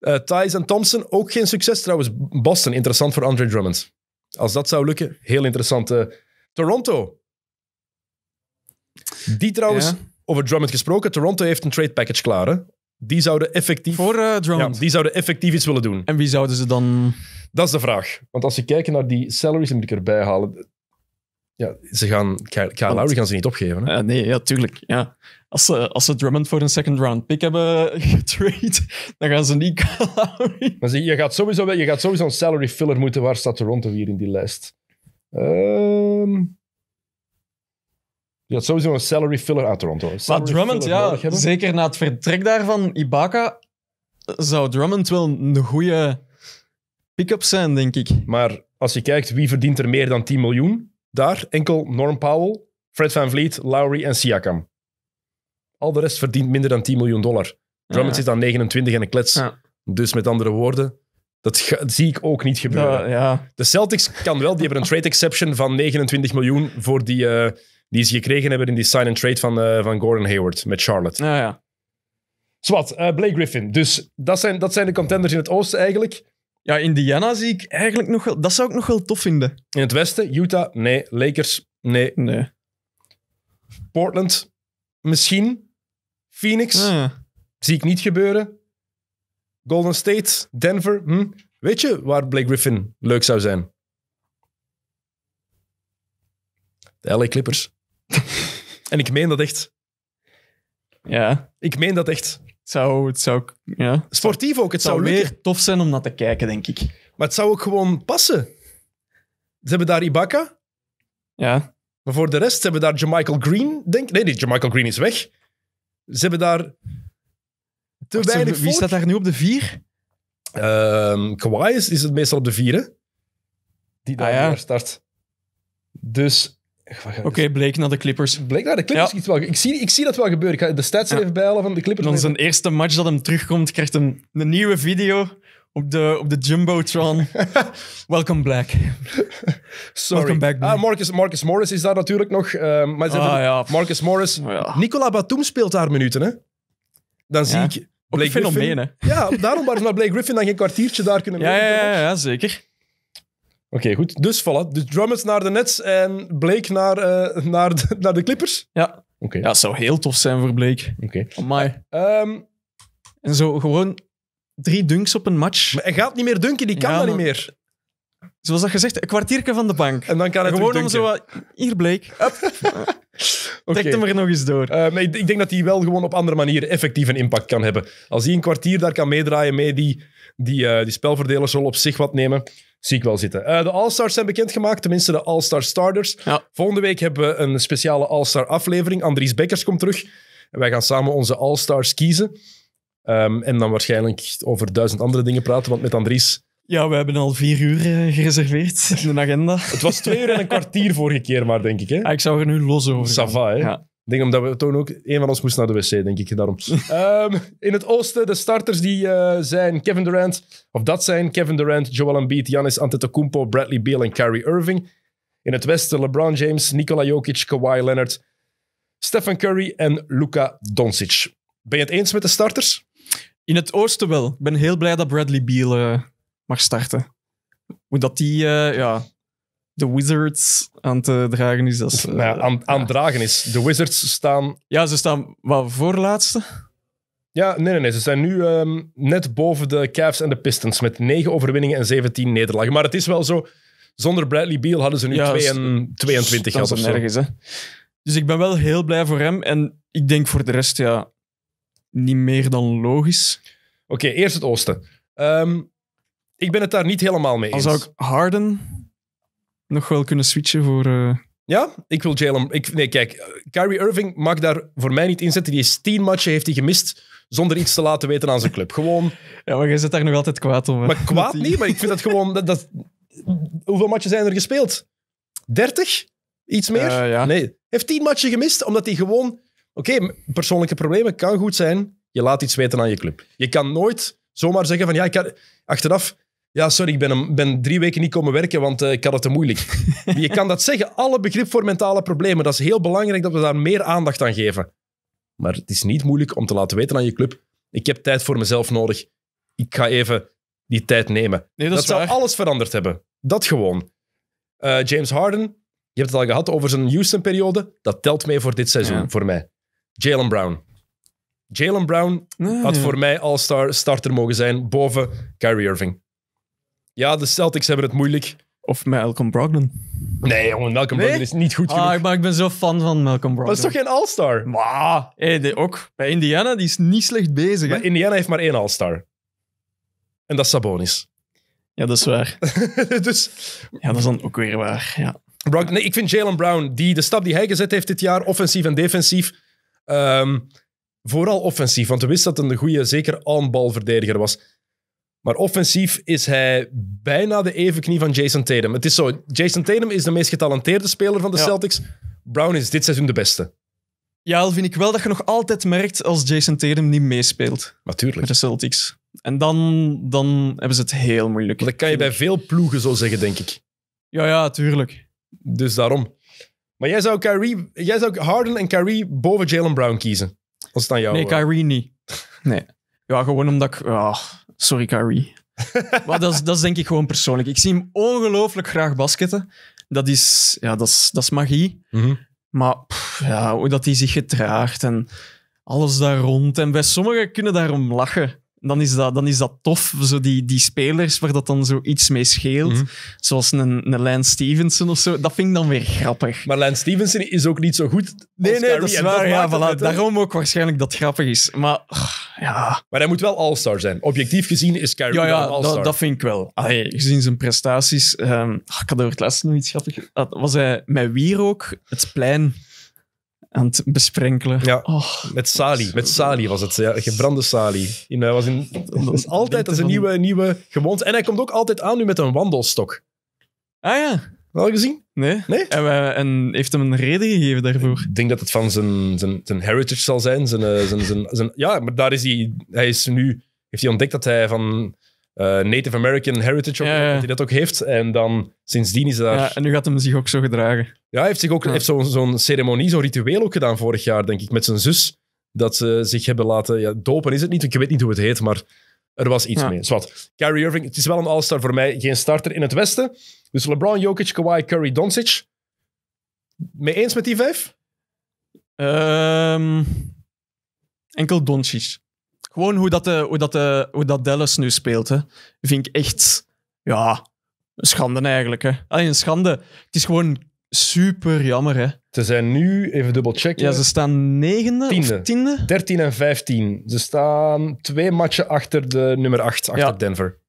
Uh, Thijs en Thompson, ook geen succes. Trouwens, Boston, interessant voor Andre Drummond. Als dat zou lukken, heel interessant. Eh, Toronto. Die trouwens, over Drummond gesproken, Toronto heeft een trade package klaar. Hè? Die zouden effectief... Voor Drummond? die zouden effectief iets willen doen. En wie zouden ze dan... Dat is de vraag. Want als je kijken naar die salaries, moet ik erbij halen. Ja, ze gaan, Kyle Lowry gaan ze niet opgeven. Hè? Eh, nee, ja, tuurlijk. Ja. Als, ze, als ze Drummond voor een second round pick hebben (laughs) getrade, dan gaan ze niet (laughs) Kyle Maar je, gaat sowieso, je gaat sowieso een salary filler moeten. Waar staat Toronto hier in die lijst? Um, je had sowieso een salary filler uit ah, Toronto. Maar Drummond, ja, zeker na het vertrek daarvan, Ibaka, zou Drummond wel een goede pick-up zijn, denk ik. Maar als je kijkt, wie verdient er meer dan 10 miljoen? Daar enkel Norm Powell, Fred Van Vliet, Lowry en Siakam. Al de rest verdient minder dan 10 miljoen dollar. Drummond zit aan 29 en een klets. Dus met andere woorden, dat, zie ik ook niet gebeuren. ja. De Celtics kan wel, die hebben een trade exception van 29 miljoen voor die, eh, die ze gekregen hebben in die sign-and-trade van, eh, van Gordon Hayward met Charlotte. Ja, ja. Zwat, eh, Blake Griffin. Dus dat zijn, dat zijn de contenders in het oosten eigenlijk. Ja, Indiana zie ik eigenlijk nog wel... Dat zou ik nog wel tof vinden. In het westen, Utah, nee. Lakers, nee. Nee. Portland, misschien. Phoenix, ah, zie ik niet gebeuren. Golden State, Denver, hm? Weet je waar Blake Griffin leuk zou zijn? De LA Clippers. (laughs) en ik meen dat echt. Ja. Ik meen dat echt zou, het zou, ja, Sportief ook. Het zou, zou tof zijn om naar te kijken, denk ik. Maar het zou ook gewoon passen. Ze hebben daar Ibaka. Ja. Maar voor de rest, ze hebben daar Jamichael Green, denk Nee, nee, Jamichael Green is weg. Ze hebben daar te weinig Wie staat daar nu op de vier? Um, Kawhi is, is het meestal op de vier, hè? Die ah, daar ah, start. Dus Oké, okay, bleek naar de Clippers. Bleek naar de Clippers. Iets wel, ik, zie, ik zie dat wel gebeuren. Ik ga de stats ja. even bijhalen van de Clippers. Dan zijn eerste match dat hem terugkomt, krijgt een nieuwe video op de, op de Jumbotron. (laughs) Welcome back. (laughs) Sorry. Welcome back. Ah, Marcus, Marcus Morris is daar natuurlijk nog. Eh, maar ah, ja. Marcus Morris. Oh, Nicola Batum speelt daar minuten, hè? Dan zie ik... Blake Griffin. fenomeen, hè? Ja, daarom maar Blake Griffin dan geen kwartiertje daar kunnen ja, ja, ja, zeker. Oké, goed. Dus voilà. de dus Drummond naar de Nets en Blake naar, eh, (laughs) naar, de, naar de Clippers. Ja. Okay. ja, zou heel tof zijn voor Blake. Oké. Okay. Ehm, en zo gewoon drie dunks op een match. Maar hij gaat niet meer dunken, die kan ja, dat niet meer. Zoals dat gezegd, een kwartiertje van de bank. En dan kan hij Gewoon om zo wat... Hier, Blake. okay. (laughs) Trek hem er nog eens door. Ehm, ik, ik, denk dat hij wel gewoon op andere manieren effectief een impact kan hebben. Als hij een kwartier daar kan meedraaien, mee die, die, uh, die spelverdelersrol op zich wat nemen. Zie ik wel zitten. Eh, de All-Stars zijn bekendgemaakt, tenminste de All-Star Starters. Ja. Volgende week hebben we een speciale All-Star aflevering. Andries Bekkers komt terug. En wij gaan samen onze All-Stars kiezen. Ehm, en dan waarschijnlijk over duizend andere dingen praten, want met Andries... Ja, we hebben al vier uur eh, gereserveerd in de agenda. Het was twee uur en een kwartier vorige keer maar, denk ik. Hè? Ah, ik zou er nu los over Sava, hè? Ja denk omdat we toen ook... Een van ons moest naar de wc, denk ik, daarom. (laughs) Ehm, in het oosten, de starters die eh, zijn Kevin Durant... Of dat zijn Kevin Durant, Joel Embiid, Giannis Antetokounmpo, Bradley Beal en Kyrie Irving. In het westen LeBron James, Nikola Jokic, Kawhi Leonard, Stephen Curry en Luka Doncic. Ben je het eens met de starters? In het oosten wel. Ik ben heel blij dat Bradley Beal eh, mag starten. dat die... Uh, ja, de Wizards aan te dragen is. Als, nou ja, eh, aan, aan dragen is. De Wizards staan... Ja, ze staan wat voorlaatste. Ja, nee, nee, nee. Ze zijn nu ehm, net boven de Cavs en de Pistons met 9 overwinningen en 17 nederlagen. Maar het is wel zo, zonder Bradley Beal hadden ze nu ja, 2 en, 22 gehad of zo. Nergens, hè? Dus ik ben wel heel blij voor hem. En ik denk voor de rest, ja, niet meer dan logisch. Oké, eerst het oosten. Ehm, ik ben het daar niet helemaal mee eens. Als zou ik Harden nog wel kunnen switchen voor. Eh, ja, ik wil Jalen. Ik, nee, kijk, Kyrie Irving mag daar voor mij niet inzetten. Die is tien matchen heeft hij gemist zonder iets te laten weten aan zijn club. Gewoon. (laughs) Ja, maar je zit daar nog altijd kwaad om. Maar kwaad (laughs) niet, maar ik vind dat gewoon. Dat, dat... Hoeveel matchen zijn er gespeeld? 30? Iets meer? Eh, nee. Heeft tien matchen gemist omdat hij gewoon. Oké, persoonlijke problemen kan goed zijn. Je laat iets weten aan je club. Je kan nooit zomaar zeggen van ja, ik kan... achteraf. Ja, sorry, ik ben, ben drie weken niet komen werken, want eh, ik had het te moeilijk. (laughs) je kan dat zeggen, alle begrip voor mentale problemen. Dat is heel belangrijk dat we daar meer aandacht aan geven. Maar het is niet moeilijk om te laten weten aan je club: ik heb tijd voor mezelf nodig. Ik ga even die tijd nemen. dat, zou alles veranderd hebben. Dat gewoon. Eh, James Harden, je hebt het al gehad over zijn Houston-periode. Dat telt mee voor dit seizoen, voor mij. Jalen Brown. Jalen Brown had voor mij All-Star starter mogen zijn boven Kyrie Irving. Ja, de Celtics hebben het moeilijk. Of Malcolm Brogdon. Nee, jongen, Malcolm Brogdon is niet goed Ah, maar ik ben zo fan van Malcolm Brogdon. dat is toch geen All-Star? Maar, die ook bij Indiana, die is niet slecht bezig. Maar Indiana heeft maar één All-Star. En dat is Sabonis. Ja, dat is waar. (laughs) dus Ja, dat is dan ook weer waar. Ja. Brogdon- nee, ik vind Jalen Brown, die, de stap die hij gezet heeft dit jaar, offensief en defensief, ehm, vooral offensief, want we wisten dat hij een goede, zeker aanbalverdediger was. Maar offensief is hij bijna de evenknie van Jason Tatum. Het is zo, Jason Tatum is de meest getalenteerde speler van de Celtics. Brown is dit seizoen de beste. Ja, al vind ik wel dat je nog altijd merkt als Jason Tatum niet meespeelt. Natuurlijk. Met de Celtics. En dan, dan hebben ze het heel moeilijk. dat kan je bij veel ploegen zo zeggen, denk ik. Ja, ja, tuurlijk. Dus daarom. Maar jij zou, Kyrie, jij zou Harden en Kyrie boven Jalen Brown kiezen. Als het aan jou... Nee, eh, Kyrie niet. (laughs) Nee. Ja, gewoon omdat ik... Sorry, Carrie. (laughs) maar dat is, dat is denk ik gewoon persoonlijk. Ik zie hem ongelooflijk graag basketten. Dat is, ja, dat is, dat is magie. Mhm. Maar ja, hoe dat hij zich gedraagt en alles daar rond. En bij sommigen kunnen daarom lachen dan is dat, dan is dat tof. Zo die, die spelers waar dat dan zoiets mee scheelt. Mhm. Zoals een, een Lance Stevenson of zo. Dat vind ik dan weer grappig. Maar Lance Stevenson is ook niet zo goed. Nee, nee, dat is waar. ja, voilà, daarom ook waarschijnlijk dat grappig is. Maar, oh, ja. maar hij moet wel all-star zijn. Objectief gezien is Kyrie ja, all-star. Dat, dat vind ik wel. Allee, gezien zijn prestaties. Um, ik had door het laatste nog iets grappig. Dat ah, was hij met ook het plein aan het besprenkelen. Ja, oh. met Sali. Met Sali was het. Ja, gebrande Sali. hij eh, was in, (laughs) dat is altijd dat een nieuwe, nieuwe gewoonte. En hij komt ook altijd aan nu met een wandelstok. Ah ja. Wel gezien? Nee. nee? En, eh, en, heeft hem een reden gegeven daarvoor? Ik denk dat het van zijn, zijn, zijn heritage zal zijn. Zijn, eh, zijn, zijn, zijn ja, maar daar is hij... Hij is nu... Heeft hij ontdekt dat hij van eh, Native American heritage, ja, dat dat ook heeft. En dan sindsdien is daar... Ja, en nu gaat hem zich ook zo gedragen. Ja, hij heeft, zich ook, heeft zo'n ceremonie, zo'n ritueel ook gedaan vorig jaar, denk ik, met zijn zus. Dat ze zich hebben laten... Ja, dopen is het niet, ik weet niet hoe het heet, maar er was iets mee. Zwat. Kyrie Irving, het is wel een all-star voor mij, geen starter in het Westen. Dus LeBron, Jokic, Kawhi, Curry, Doncic. Mee eens met die vijf? Ehm, enkel Doncic. Gewoon hoe dat, de, hoe dat, de, hoe dat Dallas nu speelt, hè, vind ik echt ja, een schande eigenlijk. Hè. Allee, een schande. Het is gewoon super jammer. Hè. Ze zijn nu, even dubbelchecken. Ja, ze staan negende tiende. of tiende. 13 en 15. Ze staan twee matchen achter de nummer 8, achter Denver.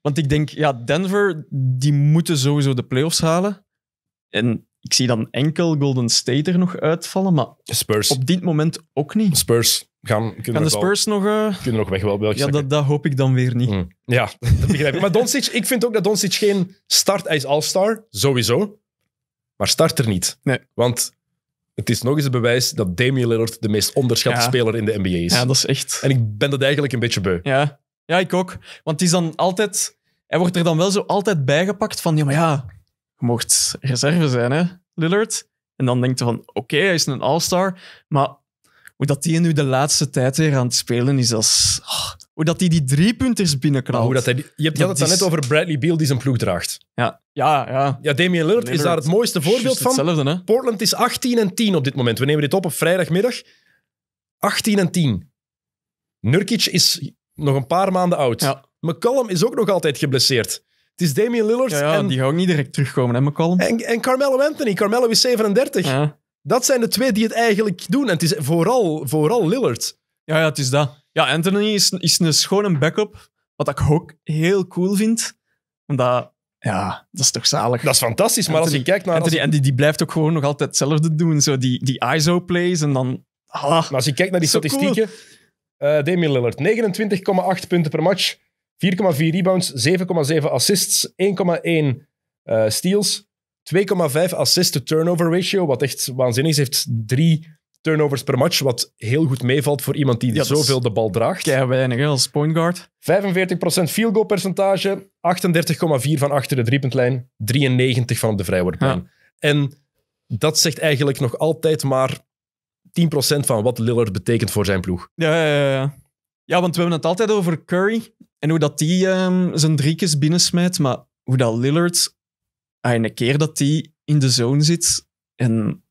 Want ik denk, ja, Denver, die moeten sowieso de playoffs halen. En ik zie dan enkel Golden State er nog uitvallen, maar Spurs. op dit moment ook niet. Spurs gaan, kunnen de Spurs wel, nog... Eh, kunnen weg wel België Ja, dat, dat, hoop ik dan weer niet. Hmm. Ja, dat begrijp ik. Maar Doncic, ik vind ook dat Doncic geen start... Hij is all-star, sowieso. Maar start er niet. Nee. Want het is nog eens het bewijs dat Damian Lillard de meest onderschatte speler in de NBA is. Ja, dat is echt... En ik ben dat eigenlijk een beetje beu. Ja, ja ik ook. Want het is dan altijd... Hij wordt er dan wel zo altijd bijgepakt van... Ja, maar ja, je mocht reserve zijn, hè, Lillard. En dan denkt hij van... Oké, hij is een all-star, maar hoe dat die nu de laatste tijd weer aan het spelen is als... Oh, hoe dat hij die, drie punters binnenknalt. hoe dat hij, je hebt het is- net over Bradley Beal die zijn ploeg draagt. Ja, ja, ja. Ja, Damian Lillard, is daar het mooiste voorbeeld van. hetzelfde, hè. Portland is 18 en 10 op dit moment. We nemen dit op op vrijdagmiddag. 18 en 10. Nurkic is nog een paar maanden oud. McCollum is ook nog altijd geblesseerd. Het is Damian Lillard Ja, en, die gaat ook niet direct terugkomen, hè, McCollum? en, en Carmelo Anthony. Carmelo is 37. Ja. Dat zijn de twee die het eigenlijk doen. En het is vooral, vooral Lillard. Ja, ja, het is dat. Ja, Anthony is, is een schone backup. Wat ik ook heel cool vind. Omdat, ja, dat is toch zalig. Dat is fantastisch, maar als je kijkt naar... Anthony, En die, die blijft ook gewoon nog altijd hetzelfde doen. Zo die, die ISO-plays en dan... Ah, maar als je kijkt naar die statistieken... Cool. Eh, Damian Lillard, 29,8 punten per match. 4,4 rebounds, 7,7 assists, 1,1 uh, eh, steals. 2,5 assist-to-turnover ratio, wat echt waanzinnig is. heeft drie turnovers per match, wat heel goed meevalt voor iemand die zoveel de bal draagt. Ja, weinig als point guard. 45% field goal percentage, 38,4 van achter de driepuntlijn, 93 van op de vrijwoordlijn. En dat zegt eigenlijk nog altijd maar 10% van wat Lillard betekent voor zijn ploeg. Ja, ja, ja. ja, want we hebben het altijd over Curry en hoe dat die um, zijn driekes binnensmijt, maar hoe dat Lillard Ah, een keer dat hij in de zone zit, en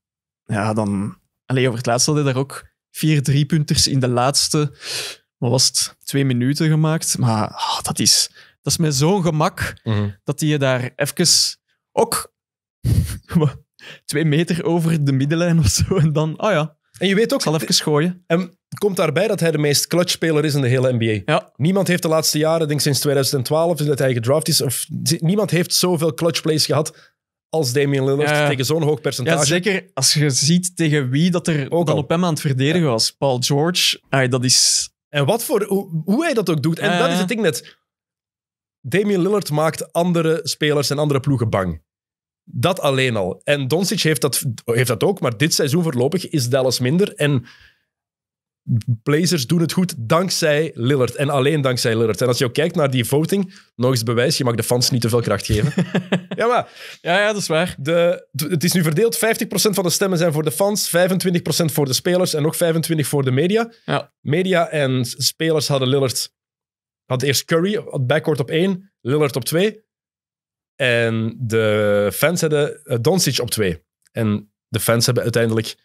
ja, dan... alleen over het laatst hij daar ook vier driepunters in de laatste, wat was het, twee minuten gemaakt. Maar ah, dat, is, dat is met zo'n gemak mhm. dat hij je daar even ook (laughs) twee meter over de middenlijn of zo en dan, oh ja. En je weet ook... zal even gooien. Ehm, komt daarbij dat hij de meest clutch-speler is in de hele NBA. Ja. Niemand heeft de laatste jaren, denk sinds 2012, dat hij gedraft is, of, niemand heeft zoveel clutch-plays gehad als Damian Lillard tegen zo'n hoog percentage. Ja, zeker als je ziet tegen wie dat er ook dan al. op hem aan het verdedigen was. Paul George, ay, dat is... En wat voor... Hoe, hoe hij dat ook doet. En eh. dat is het ding net. Damian Lillard maakt andere spelers en andere ploegen bang. Dat alleen al. En Doncic heeft dat, heeft dat ook, maar dit seizoen voorlopig is Dallas minder. En Blazers doen het goed dankzij Lillard. En alleen dankzij Lillard. En als je ook kijkt naar die voting, nog eens bewijs, je mag de fans niet te veel kracht geven. (laughs) ja, maar... Ja, ja, dat is waar. De, het is nu verdeeld. 50% van de stemmen zijn voor de fans, 25% voor de spelers en nog 25% voor de media. Ja. Media en spelers hadden Lillard... Had eerst Curry, had backcourt op 1, Lillard op 2. En de fans hadden eh, Doncic op 2. En de fans hebben uiteindelijk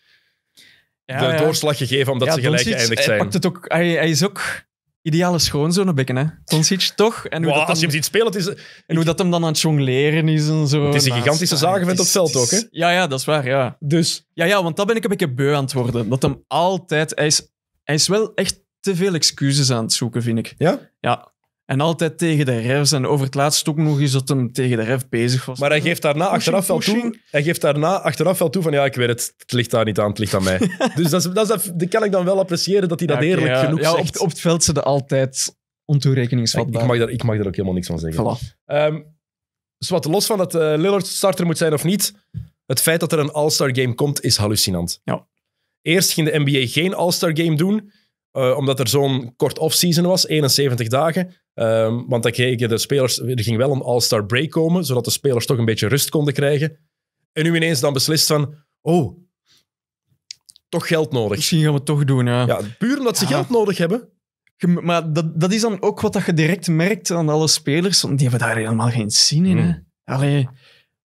ja, de doorslag gegeven omdat ze gelijk eindig zijn. Hij, pakt ook, hij, hij is ook ideale bekken, hè? Tonsic, toch? En hoe dat als hem, je hem ziet spelen, is... En hoe dat hem dan aan het jongleren is en zo. Het is een gigantische zagen op het veld ook, hè? Ja, ja, dat is waar, ja. Dus? Ja, ja, want dat ben ik een beetje beu aan het worden. Dat hem altijd... Hij is, hij is wel echt te veel excuses aan het zoeken, vind ik. Ja? Ja. En altijd tegen de refs. En over het laatst ook nog eens dat hem tegen de ref bezig was. Maar hij geeft daarna, achteraf, wel toe, hij geeft daarna achteraf wel toe van ja, ik weet het, het ligt daar niet aan, het ligt aan mij. (laughs) dus dat, dat, kan ik dan wel appreciëren dat hij dat eerlijk genoeg ja, zegt. Op, op het veld de altijd ontoerekeningsvatbaar. Ik, mag daar, ik mag daar ook helemaal niks van zeggen. Voilà. dus ehm, wat, los van dat uh, Lillard starter moet zijn of niet, het feit dat er een All-Star Game komt, is hallucinant. Ja. Eerst ging de NBA geen All-Star Game doen. Eh, omdat er zo'n kort off-season was, 71 dagen. Ehm, want dan kregen de spelers, er ging wel een all-star break komen, zodat de spelers toch een beetje rust konden krijgen. En nu ineens dan beslist van, oh, toch geld nodig. Misschien gaan we het toch doen, ja. ja puur omdat ze geld nodig hebben. Maar dat, dat is dan ook wat dat je direct merkt aan alle spelers, want die hebben daar helemaal geen zin in. Hmm. Hè? Allee,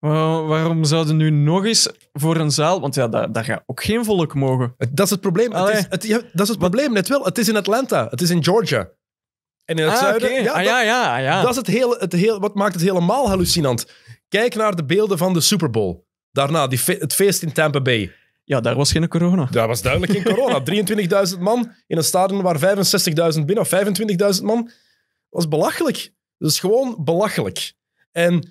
Waarom, zouden nu nog eens voor een zaal... Want ja, daar, daar gaat ook geen volk mogen. Dat is het probleem. Het is, het, dat is het probleem, net wel. Het is in Atlanta. Het is in Georgia. En in het ah, zuiden... Ja, ah, ja, ja, ja, Dat is het hele, het wat maakt het helemaal hallucinant. Kijk naar de beelden van de Super Bowl. Daarna, die het feest in Tampa Bay. Ja, daar was geen corona. Daar was duidelijk geen corona. 23.000 (laughs) man in een stadion waar 65.000 binnen, of 25.000 man. was belachelijk. Dat is gewoon belachelijk. En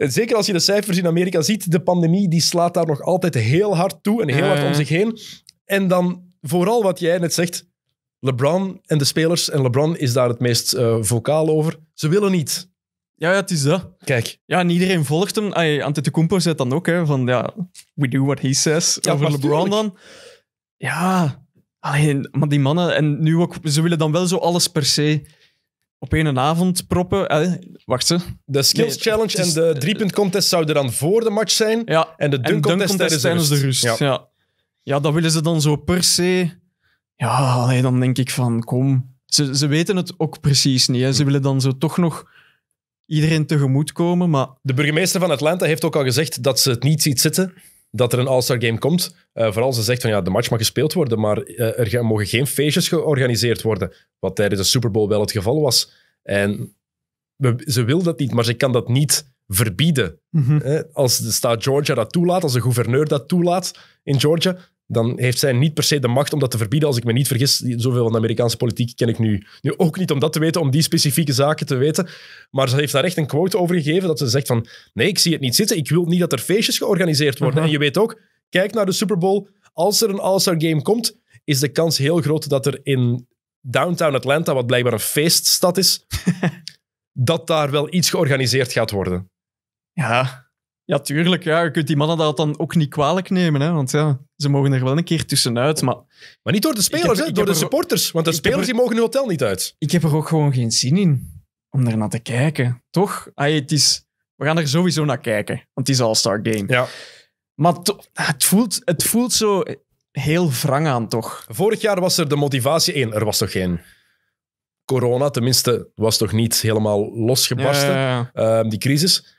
en zeker als je de cijfers in Amerika ziet, de pandemie die slaat daar nog altijd heel hard toe en heel hard om eh. zich heen. En dan vooral wat jij net zegt, LeBron en de spelers, en LeBron is daar het meest uh, vocaal over, ze willen niet. Ja, ja, het is dat. Kijk. Ja, en iedereen volgt hem. Ay, Antetokounmpo zei dan ook, hè, van ja, we do what he says ja, over LeBron dan. Ja, alleen, maar die mannen, en nu ook, ze willen dan wel zo alles per se op één avond proppen. Eh, wacht ze. De skills challenge en de driepunt contest zouden dan voor de match zijn. Ja, en de dunk, contest, contest tijdens de rust. Ja. ja. dat willen ze dan zo per se. Ja, dan denk ik van kom. Ze, ze weten het ook precies niet. Hè. Ze hm. willen dan zo toch nog iedereen tegemoet komen. Maar... De burgemeester van Atlanta heeft ook al gezegd dat ze het niet ziet zitten dat er een All-Star Game komt. Uh, vooral ze zegt van ja, de match mag gespeeld worden, maar eh, er mogen geen feestjes georganiseerd worden. Wat tijdens de Super Bowl wel het geval was. En we, ze wil dat niet, maar ze kan dat niet verbieden. Mhm. Eh, als de staat Georgia dat toelaat, als de gouverneur dat toelaat in Georgia, dan heeft zij niet per se de macht om dat te verbieden. Als ik me niet vergis, zoveel van de Amerikaanse politiek ken ik nu, nu ook niet om dat te weten, om die specifieke zaken te weten. Maar ze heeft daar echt een quote over gegeven dat ze zegt van nee, ik zie het niet zitten. Ik wil niet dat er feestjes georganiseerd worden. En je weet ook, kijk naar de Super Bowl. Als er een All-Star Game komt, is de kans heel groot dat er in downtown Atlanta, wat blijkbaar een feeststad is, (laughs) dat daar wel iets georganiseerd gaat worden. Ja, ja, tuurlijk. Ja. Je kunt die mannen dat dan ook niet kwalijk nemen. Hè? Want ja, ze mogen er wel een keer tussenuit. Maar, maar niet door de spelers, hè? door de supporters. want de spelers die mogen hun hotel niet uit. Ik heb er ook gewoon geen zin in om daarna te kijken. Toch? Ay, het is, we gaan er sowieso naar kijken. Want het is All-Star Game. Ja. Maar het voelt, het voelt zo heel wrang aan, toch? Vorig jaar was er de motivatie één. Er was toch geen corona, tenminste, was toch niet helemaal losgebarsten, ja, ja. Ehm, die crisis.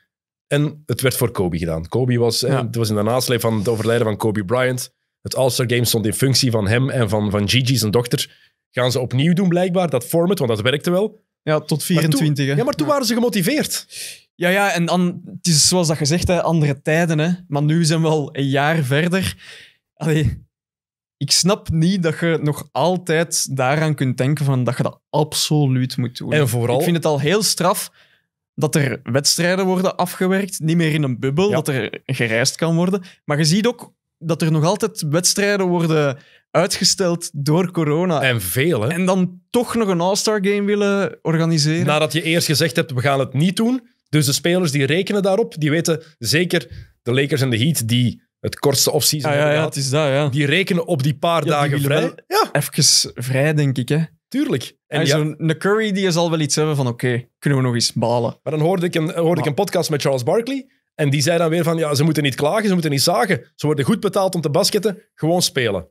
En het werd voor Kobe gedaan. Kobe was, het was in de nasleep van het overlijden van Kobe Bryant. Het All-Star Game stond in functie van hem en van, van Gigi, zijn dochter. Gaan ze opnieuw doen, blijkbaar, dat format, want dat werkte wel. Ja, tot 24. ja, maar toen waren ze gemotiveerd. Ja, ja, en dan, het is zoals dat gezegd, hè, andere tijden. Hè. Maar nu zijn we al een jaar verder. Allee, ik snap niet dat je nog altijd daaraan kunt denken van dat je dat absoluut moet doen. En vooral... Ik vind het al heel straf dat er wedstrijden worden afgewerkt, niet meer in een bubbel, dat er gereisd kan worden. Maar je ziet ook dat er nog altijd wedstrijden worden uitgesteld door corona. En veel, hè? En dan toch nog een All-Star Game willen organiseren. Nadat je eerst gezegd hebt, we gaan het niet doen. Dus de spelers die rekenen daarop, die weten zeker de Lakers en de Heat die het kortste offseason ah, hebben ja, ja, het is dat, ja. Die rekenen op die paar dagen vrij. Ja. Even vrij, denk ik, hè. Tuurlijk. En, ja. zo'n Curry die zal wel iets hebben van oké, kunnen we nog eens balen. Maar dan hoorde ik een, hoorde ik een podcast met Charles Barkley. En die zei dan weer van, ja, ze moeten niet klagen, ze moeten niet zagen. Ze worden goed betaald om te basketten, gewoon spelen.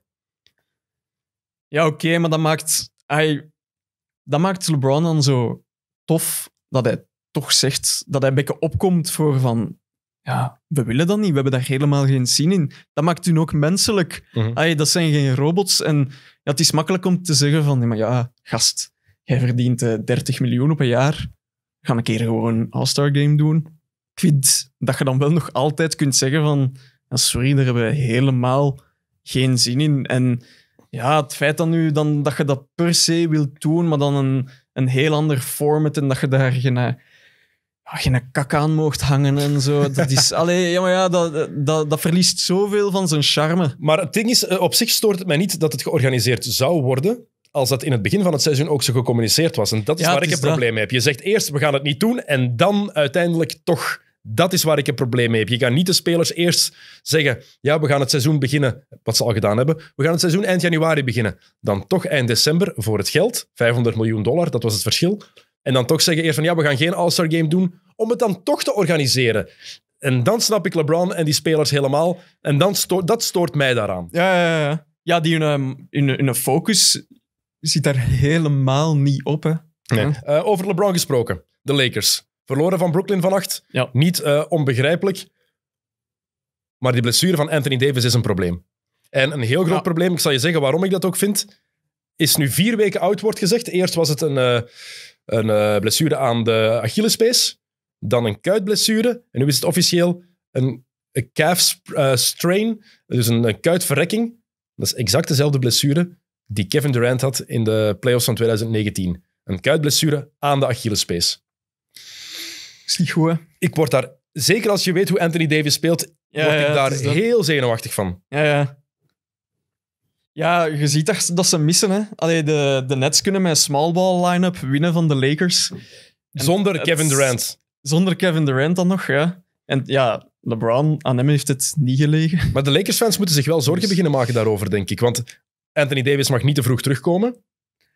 Ja, oké, maar dat maakt, hij, dat maakt LeBron dan zo tof dat hij toch zegt, dat hij een opkomt voor van, ja, we willen dat niet. We hebben daar helemaal geen zin in. Dat maakt hun ook menselijk. Mm dat zijn geen robots. En ja, het is makkelijk om te zeggen van, maar ja, gast, jij verdient uh, eh, 30 miljoen op een jaar. Ga een keer gewoon een All-Star Game doen. Ik vind dat je dan wel nog altijd kunt zeggen van, ja, sorry, daar hebben we helemaal geen zin in. En ja, het feit dan nu dan, dat je dat per se wilt doen, maar dan een, een heel ander format en dat je daar geen eh, als je een kak aan mocht hangen en zo. Dat is, (laughs) allee, ja, maar ja, dat, dat, dat verliest zoveel van zijn charme. Maar het ding is, eh, op zich stoort het mij niet dat het georganiseerd zou worden als dat in het begin van het seizoen ook zo gecommuniceerd was. En dat is waar ik het een probleem mee heb. Je zegt eerst, we gaan het niet doen, en dan uiteindelijk toch. Dat is waar ik een probleem mee heb. Je gaat niet de spelers eerst zeggen, ja, we gaan het seizoen beginnen, wat ze al gedaan hebben. We gaan het seizoen eind januari beginnen. Dan toch eind december voor het geld, 500 miljoen dollar, dat was het verschil. En dan toch zeggen eerst van ja, we gaan geen All-Star Game doen, om het dan toch te organiseren. En dan snap ik LeBron en die spelers helemaal. En dan dat stoort mij daaraan. Ja, ja, ja. ja die een ehm, focus zit daar helemaal niet op. Hè? Eh, over LeBron gesproken, de Lakers. Verloren van Brooklyn vannacht. Ja. Niet eh, onbegrijpelijk. Maar die blessure van Anthony Davis is een probleem. En een heel groot probleem, ik zal je zeggen waarom ik dat ook vind, is nu vier weken oud, wordt gezegd. Eerst was het een... Eh, een eh, blessure aan de Achillespees, dan een kuitblessure. En nu is het officieel een, een calf eh, strain, dus een, een kuitverrekking. Dat is exact dezelfde blessure die Kevin Durant had in de playoffs van 2019. Een kuitblessure aan de Achillespees. Is goed, Ik word daar, zeker als je weet hoe Anthony Davis speelt, word ik daar heel zenuwachtig van. Ja, ja. Ja, je ziet dat, dat ze missen. Hè. de, de Nets kunnen met een small ball line-up winnen van de Lakers. zonder Kevin Durant. Zonder Kevin Durant dan nog, ja. En ja, LeBron, aan hem heeft het niet gelegen. Maar de Lakers-fans moeten zich wel zorgen dus- beginnen maken daarover, denk ik. Want Anthony Davis mag niet te vroeg terugkomen.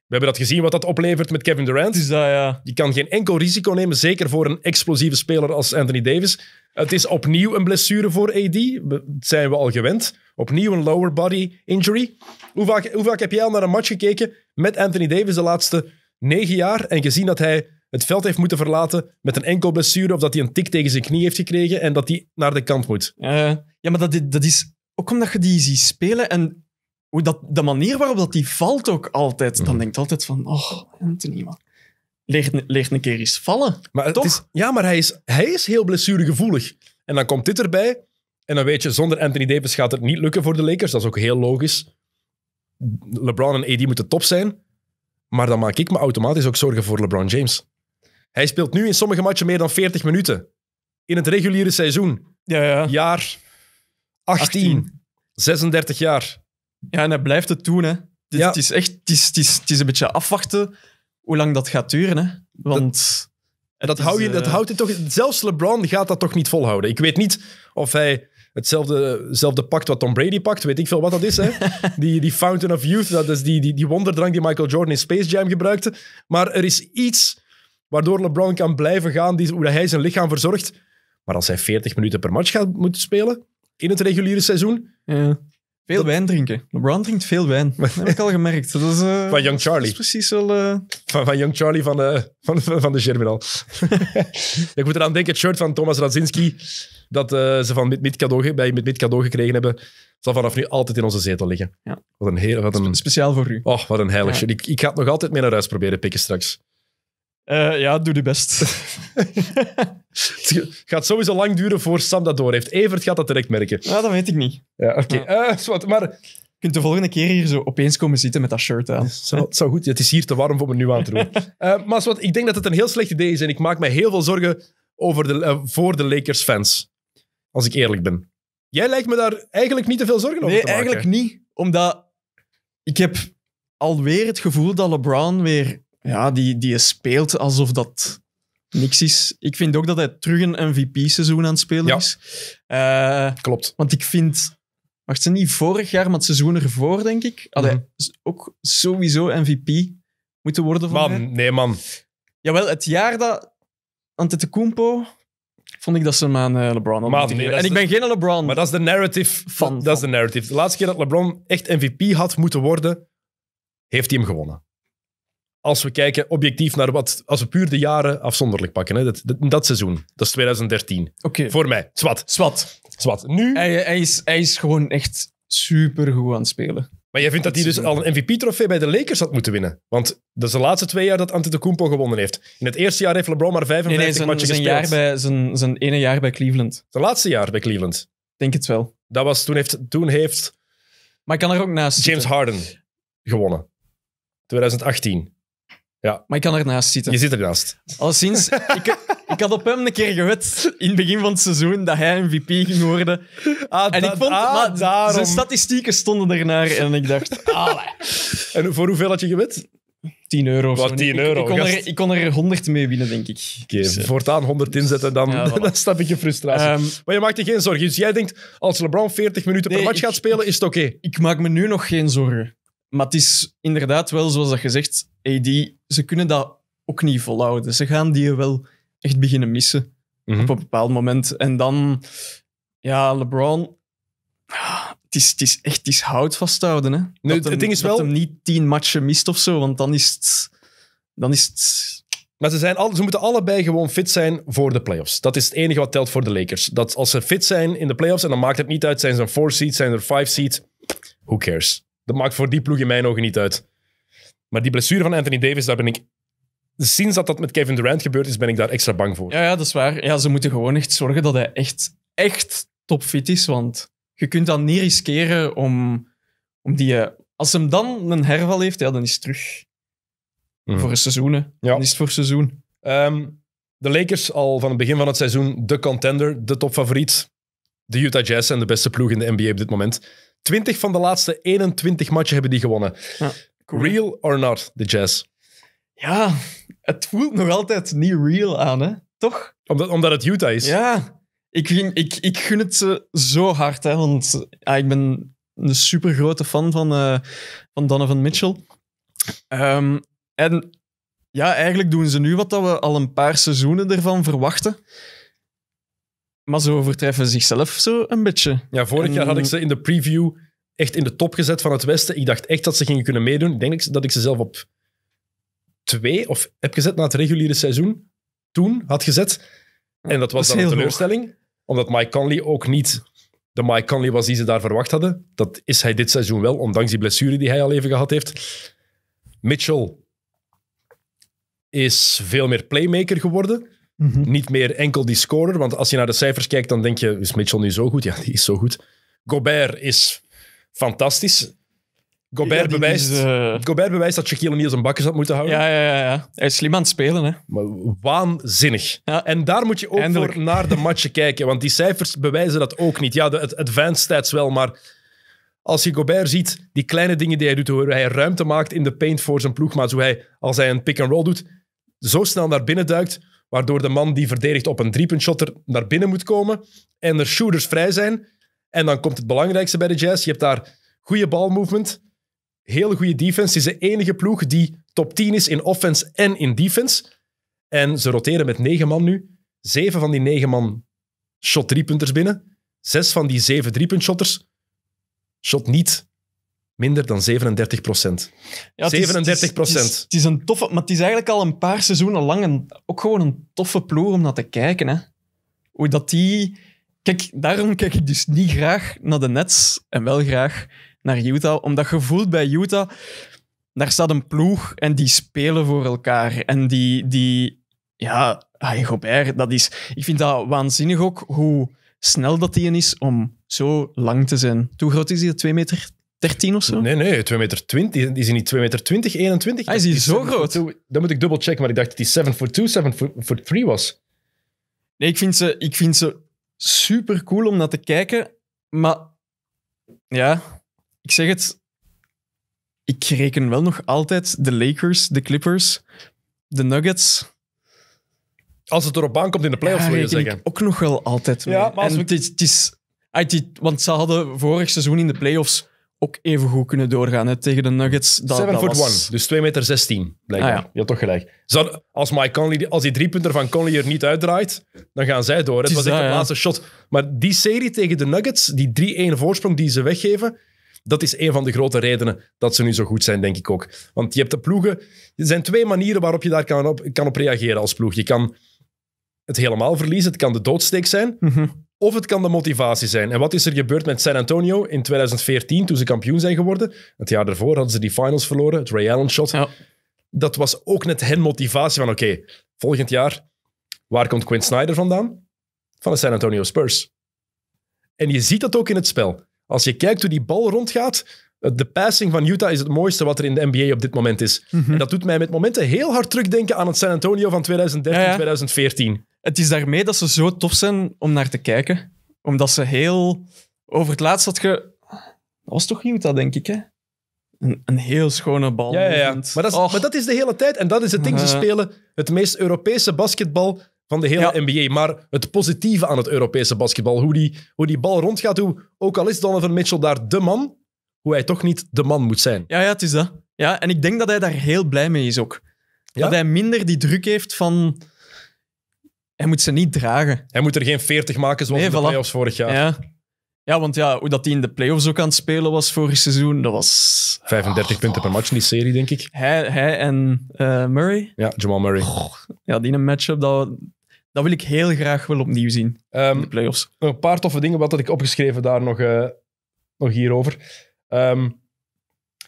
We hebben dat gezien wat dat oplevert met Kevin Durant. Is dat, ja. Die kan geen enkel risico nemen, zeker voor een explosieve speler als Anthony Davis. Het is opnieuw een blessure voor AD. Dat zijn we al gewend. Opnieuw een lower body injury. Hoe vaak, heb jij al naar een match gekeken met Anthony Davis de laatste negen jaar en gezien dat hij het veld heeft moeten verlaten met een enkel blessure of dat hij een tik tegen zijn knie heeft gekregen en dat hij naar de kant moet? Eh, ja, maar dat, dat is ook omdat je die ziet spelen en hoe dat, de manier waarop dat die valt ook altijd. Dan mhm. denkt altijd van, oh, Anthony, man. Leert, een keer eens vallen. Maar toch? Is, ja, maar hij is, hij is heel blessuregevoelig. En dan komt dit erbij. En dan weet je, zonder Anthony Davis gaat het niet lukken voor de Lakers. Dat is ook heel logisch. LeBron en AD moeten top zijn. Maar dan maak ik me automatisch ook zorgen voor LeBron James. Hij speelt nu in sommige matchen meer dan 40 minuten. In het reguliere seizoen. Ja, ja. Jaar 18. 36 jaar. Ja, en hij blijft het doen. Hè. Het is echt het is, het is, het is een beetje afwachten hoe lang dat gaat duren. Hè. Want dat, dat hou je, dat eh, houdt hij toch... Zelfs LeBron gaat dat toch niet volhouden. Ik weet niet of hij hetzelfde, pakt wat Tom Brady pakt. Weet ik veel wat dat is. Hè? (laughs) die, die Fountain of Youth, dat is die, die, die wonderdrang die Michael Jordan in Space Jam gebruikte. Maar er is iets waardoor LeBron kan blijven gaan, die, hoe hij zijn lichaam verzorgt. Maar als hij 40 minuten per match gaat moeten spelen in het reguliere seizoen, ja. Veel wijn drinken. LeBron drinkt veel wijn. Dat heb ik al gemerkt. Dat is, uh, van Young Charlie. Dat is precies eh, Van, van Young Charlie van, de eh, van, van de Germinal. (laughs) ik moet eraan denken, het shirt van Thomas Radzinski, dat ze van Mid -Mid cadeau, bij Mid, Mid cadeau gekregen hebben, zal vanaf nu altijd in onze zetel liggen. Ja. Wat een heel... Wat een... Speciaal voor u. Oh, wat een heilig shirt. Ik, ik ga het nog altijd mee naar huis proberen pikken straks. Eh, ja, doe je best. (laughs) Het gaat sowieso lang duren voor Sam dat door heeft. Evert gaat dat direct merken. dat weet ik niet. Ja, oké. Eh, maar Je kunt de volgende keer hier zo opeens komen zitten met dat shirt aan. zo, het goed. Het is hier te warm voor me nu aan te doen. (laughs) Eh, maar ik denk dat het een heel slecht idee is en ik maak me heel veel zorgen over de, eh, voor de Lakers-fans. Als ik eerlijk ben. Jij lijkt me daar eigenlijk niet te veel zorgen over Nee, te maken. eigenlijk niet. Omdat ik heb alweer het gevoel dat LeBron weer ja, die, die speelt alsof dat niks is. Ik vind ook dat hij terug een MVP-seizoen aan het spelen ja. is. Eh, Klopt. Want ik vind... Wacht, ze niet vorig jaar, maar het seizoen ervoor, denk ik, had hij mhm. ook sowieso MVP moeten worden van nee man. Jawel, het jaar dat Antetokounmpo vond ik dat ze hem aan eh, LeBron Maar, en ik ben dus- geen LeBron. Maar dat is de narrative. Van, dat is de narrative. De laatste keer dat LeBron echt MVP had moeten worden, heeft hij hem gewonnen als we kijken objectief naar wat, als we puur de jaren afzonderlijk pakken, hè, dat, dat, seizoen, dat is 2013. Okay. Voor mij, zwat zwat zwat Nu... Hij, hij, is, hij is gewoon echt super goed aan het spelen. Maar jij vindt dat hij dus al een MVP-trofee bij de Lakers had moeten winnen? Want dat is de laatste twee jaar dat Antetokounmpo gewonnen heeft. In het eerste jaar heeft LeBron maar 55 nee, nee, zijn, matchen zijn gespeeld. Jaar bij, zijn, zijn ene jaar bij Cleveland. Zijn laatste jaar bij Cleveland? Denk het wel. Dat was, toen heeft... Toen heeft maar ik kan er ook naast James Harden gewonnen. 2018. Ja. Maar ik kan ernaast zitten. Je zit ernaast. Alleszins, ik, ik had op hem een keer gewet in het begin van het seizoen dat hij MVP ging worden. Ah, en ik vond, ah, maar daarom. zijn statistieken stonden ernaar en ik dacht, allee. En voor hoeveel had je gewet? 10 euro of zo. euro. Ik, kon er, ik, kon er, 100 mee winnen, denk ik. Oké, okay, dus, eh, voortaan 100 inzetten, dan, (laughs) dan stap ik je frustratie. Ehm, maar je maakt je geen zorgen. Dus jij denkt, als LeBron 40 minuten per match gaat spelen, is het oké? Ik maak me nu nog geen zorgen. Maar het is inderdaad wel, zoals dat gezegd, AD ze kunnen dat ook niet volhouden. Ze gaan die wel echt beginnen missen mhm. op een bepaald moment. En dan, ja, LeBron, het is, het is echt het is hout vasthouden. Hè? Nee, het, ding is wel... Dat hem niet tien matchen mist of zo, want dan is het... Dan is maar ze, zijn al, ze moeten allebei gewoon fit zijn voor de playoffs. Dat is het enige wat telt voor de Lakers. Dat als ze fit zijn in de playoffs, en dan maakt het niet uit, zijn ze een four seed, zijn er five seed, who cares? Dat maakt voor die ploeg in mijn ogen niet uit. Maar die blessure van Anthony Davis, daar ben ik sinds dat dat met Kevin Durant gebeurd is, ben ik daar extra bang voor. Ja, ja dat is waar. Ja, ze moeten gewoon echt zorgen dat hij echt, echt topfit is. Want je kunt dan niet riskeren om, om die... Eh, als hem dan een herval heeft, ja, dan is het terug mhm. voor een seizoen. Hè. Ja. Dan is het voor seizoen. Ehm, de Lakers al van het begin van het seizoen de contender, de topfavoriet. De Utah Jazz en de beste ploeg in de NBA op dit moment. 20 van de laatste 21 matchen hebben die gewonnen. Ja. Real or not, de jazz? Ja, het voelt nog altijd niet real aan, hè? toch? Omdat, omdat het Utah is. Ja, ik, vind ik, ik gun het ze zo hard, hè, want ah, ik ben een super grote fan van, uh, van Donovan Mitchell. Ehm, en ja, eigenlijk doen ze nu wat dat we al een paar seizoenen ervan verwachten. Maar ze overtreffen zichzelf zo een beetje. Ja, vorig jaar had ik ze in de preview echt in de top gezet van het Westen. Ik dacht echt dat ze gingen kunnen meedoen. Ik denk dat ik ze zelf op twee of heb gezet na het reguliere seizoen. Toen had gezet. En dat was dan een teleurstelling. Omdat Mike Conley ook niet de Mike Conley was die ze daar verwacht hadden. Dat is hij dit seizoen wel, ondanks die blessure die hij al even gehad heeft. Mitchell is veel meer playmaker geworden. Mhm. Niet meer enkel die scorer. Want als je naar de cijfers kijkt, dan denk je: is Mitchell nu zo goed? Ja, die is zo goed. Gobert is fantastisch. Gobert, bewijst, eh, Gobert bewijst dat Shaquille O'Neal zijn bakkers had moeten houden. Ja, ja, ja, ja. Hij is slim aan het spelen, hè. Maar waanzinnig. Ja. En daar moet je ook voor naar de matchen kijken, want die cijfers bewijzen dat ook niet. Ja, de advanced stats wel, maar als je Gobert ziet, die kleine dingen die hij doet, hoe hij ruimte maakt in de paint voor zijn ploegmaat, hoe hij, als hij een pick-and-roll doet, zo snel naar binnen duikt, waardoor de man die verdedigt op een driepuntshotter naar binnen moet komen en er shooters vrij zijn, en dan komt het belangrijkste bij de Jazz. Je hebt daar goede balmovement, hele goede defense. Het is de enige ploeg die top 10 is in offense en in defense. En ze roteren met negen man nu. Zeven van die negen man shot punters binnen. Zes van die zeven driepuntshotters shot niet minder dan 37 procent. Ja, 37 procent. Het is een toffe, maar het is eigenlijk al een paar seizoenen lang een, ook gewoon een toffe ploeg om naar te kijken. Hè. Hoe dat die Kijk, daarom kijk ik dus niet graag naar de Nets en wel graag naar Utah. Omdat je voelt bij Utah, daar staat een ploeg en die spelen voor elkaar. En die, die ja, Gobert, dat is... Ik vind dat waanzinnig ook hoe snel dat die is om zo lang te zijn. Hoe groot is hij? 2 meter 13 of zo? Nee, nee, 2 meter 20. Is hij niet 2 meter 20, 21? Hij is zo groot? Dan moet ik dubbel checken, maar ik dacht dat hij 7 voor 2, 7 voor 3 was. Nee, ik vind ze, ik vind ze super cool om naar te kijken. Maar ja, ik zeg het. Ik reken wel nog altijd de Lakers, de Clippers, de Nuggets. Als het erop komt in de playoffs, ja, wil je zeggen. ook nog wel altijd. Mee. Ja, en we... het, is, is, want ze hadden vorig seizoen in de playoffs ook even goed kunnen doorgaan tegen de Nuggets. Dat, 7 foot 1, was... dus 2,16 meter blijkbaar. Ah, ja. Je had toch gelijk. als, Mike Conley, als van Conley er niet uitdraait, dan gaan zij door. Het, was echt de laatste shot. Maar die serie tegen de Nuggets, die 3-1 voorsprong die ze weggeven, dat is een van de grote redenen dat ze nu zo goed zijn, denk ik ook. Want je hebt de ploegen... Er zijn twee manieren waarop je daar kan op, kan op reageren als ploeg. Je kan het helemaal verliezen, het kan de doodsteek zijn. Mhm. Of het kan de motivatie zijn. En wat is er gebeurd met San Antonio in 2014, toen ze kampioen zijn geworden? Het jaar daarvoor hadden ze die finals verloren, het Ray Allen shot. Dat was ook net hen motivatie van, oké, volgend jaar, waar komt Quinn Snyder vandaan? Van de San Antonio Spurs. En je ziet dat ook in het spel. Als je kijkt hoe die bal rondgaat, eh, de passing van Utah is het mooiste wat er in de NBA op dit moment is. Mhm. En dat doet mij met momenten heel hard terugdenken aan het San Antonio van 2013, 2014 het is daarmee dat ze zo tof zijn om naar te kijken. Omdat ze heel... Over het laatst had je... Dat was toch Utah, denk ik, hè? Een, een heel schone bal. Ja, ja, Maar, dat is, maar dat is de hele tijd. En dat is het ding. Ze eh. spelen het meest Europese basketbal van de hele NBA. Maar het positieve aan het Europese basketbal, hoe die, hoe die bal rondgaat, hoe, ook al is Donovan Mitchell daar de man, hoe hij toch niet de man moet zijn. Ja, ja het is dat. Ja, en ik denk dat hij daar heel blij mee is ook. Dat hij minder die druk heeft van hij moet ze niet dragen. Hij moet er geen 40 maken zoals in de playoffs vorig jaar. Ja. ja, want ja, hoe dat hij in de playoffs ook aan het spelen was vorig seizoen, dat was... 35 ah, punten per match in die serie, denk ik. Hij, hij en eh, Murray. Ja, Jamal Murray. ja, die een matchup, dat, dat wil ik heel graag wel opnieuw zien in ehm, de playoffs. Een paar toffe dingen, wat had ik opgeschreven daar nog, uh, nog hierover. Um,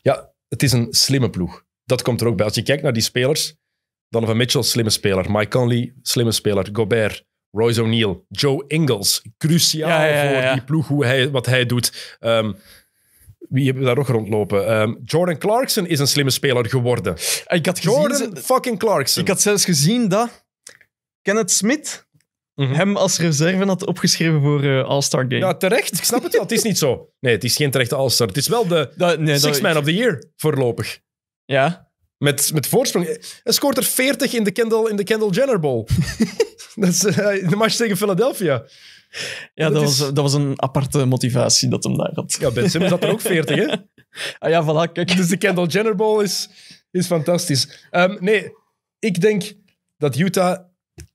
ja, het is een slimme ploeg. Dat komt er ook bij. Als je kijkt naar die spelers, Donovan Mitchell, slimme speler. Mike Conley, slimme speler. Gobert, Royce O'Neill, Joe Ingles. Cruciaal voor die ploeg hoe hij, wat hij doet. Ehm, wie hebben we daar nog rondlopen? Ehm, Jordan Clarkson is een slimme speler geworden. Ik had Jordan gezien, fucking Clarkson. Ik had zelfs gezien dat Kenneth Smith mhm. hem als reserve had opgeschreven voor eh, All-Star Game. Ja, terecht. Ik snap het wel. het is niet zo. Nee, het is geen terechte All-Star. Het is wel de Six Man of the Year voorlopig. Ja. Met, met voorsprong. Hij scoort er 40 in de Kendall, in de Kendall Jenner Bowl. (laughs) dat is eh, de match tegen Philadelphia. Ja, dat, was, dat was een aparte motivatie dat hem daar had. Ja, Ben Simmons had er ook 40, hè? (laughs) Ah ja, voilà, kijk. Dus de Kendall Jenner Bowl is, is fantastisch. Ehm, nee, ik denk dat Utah...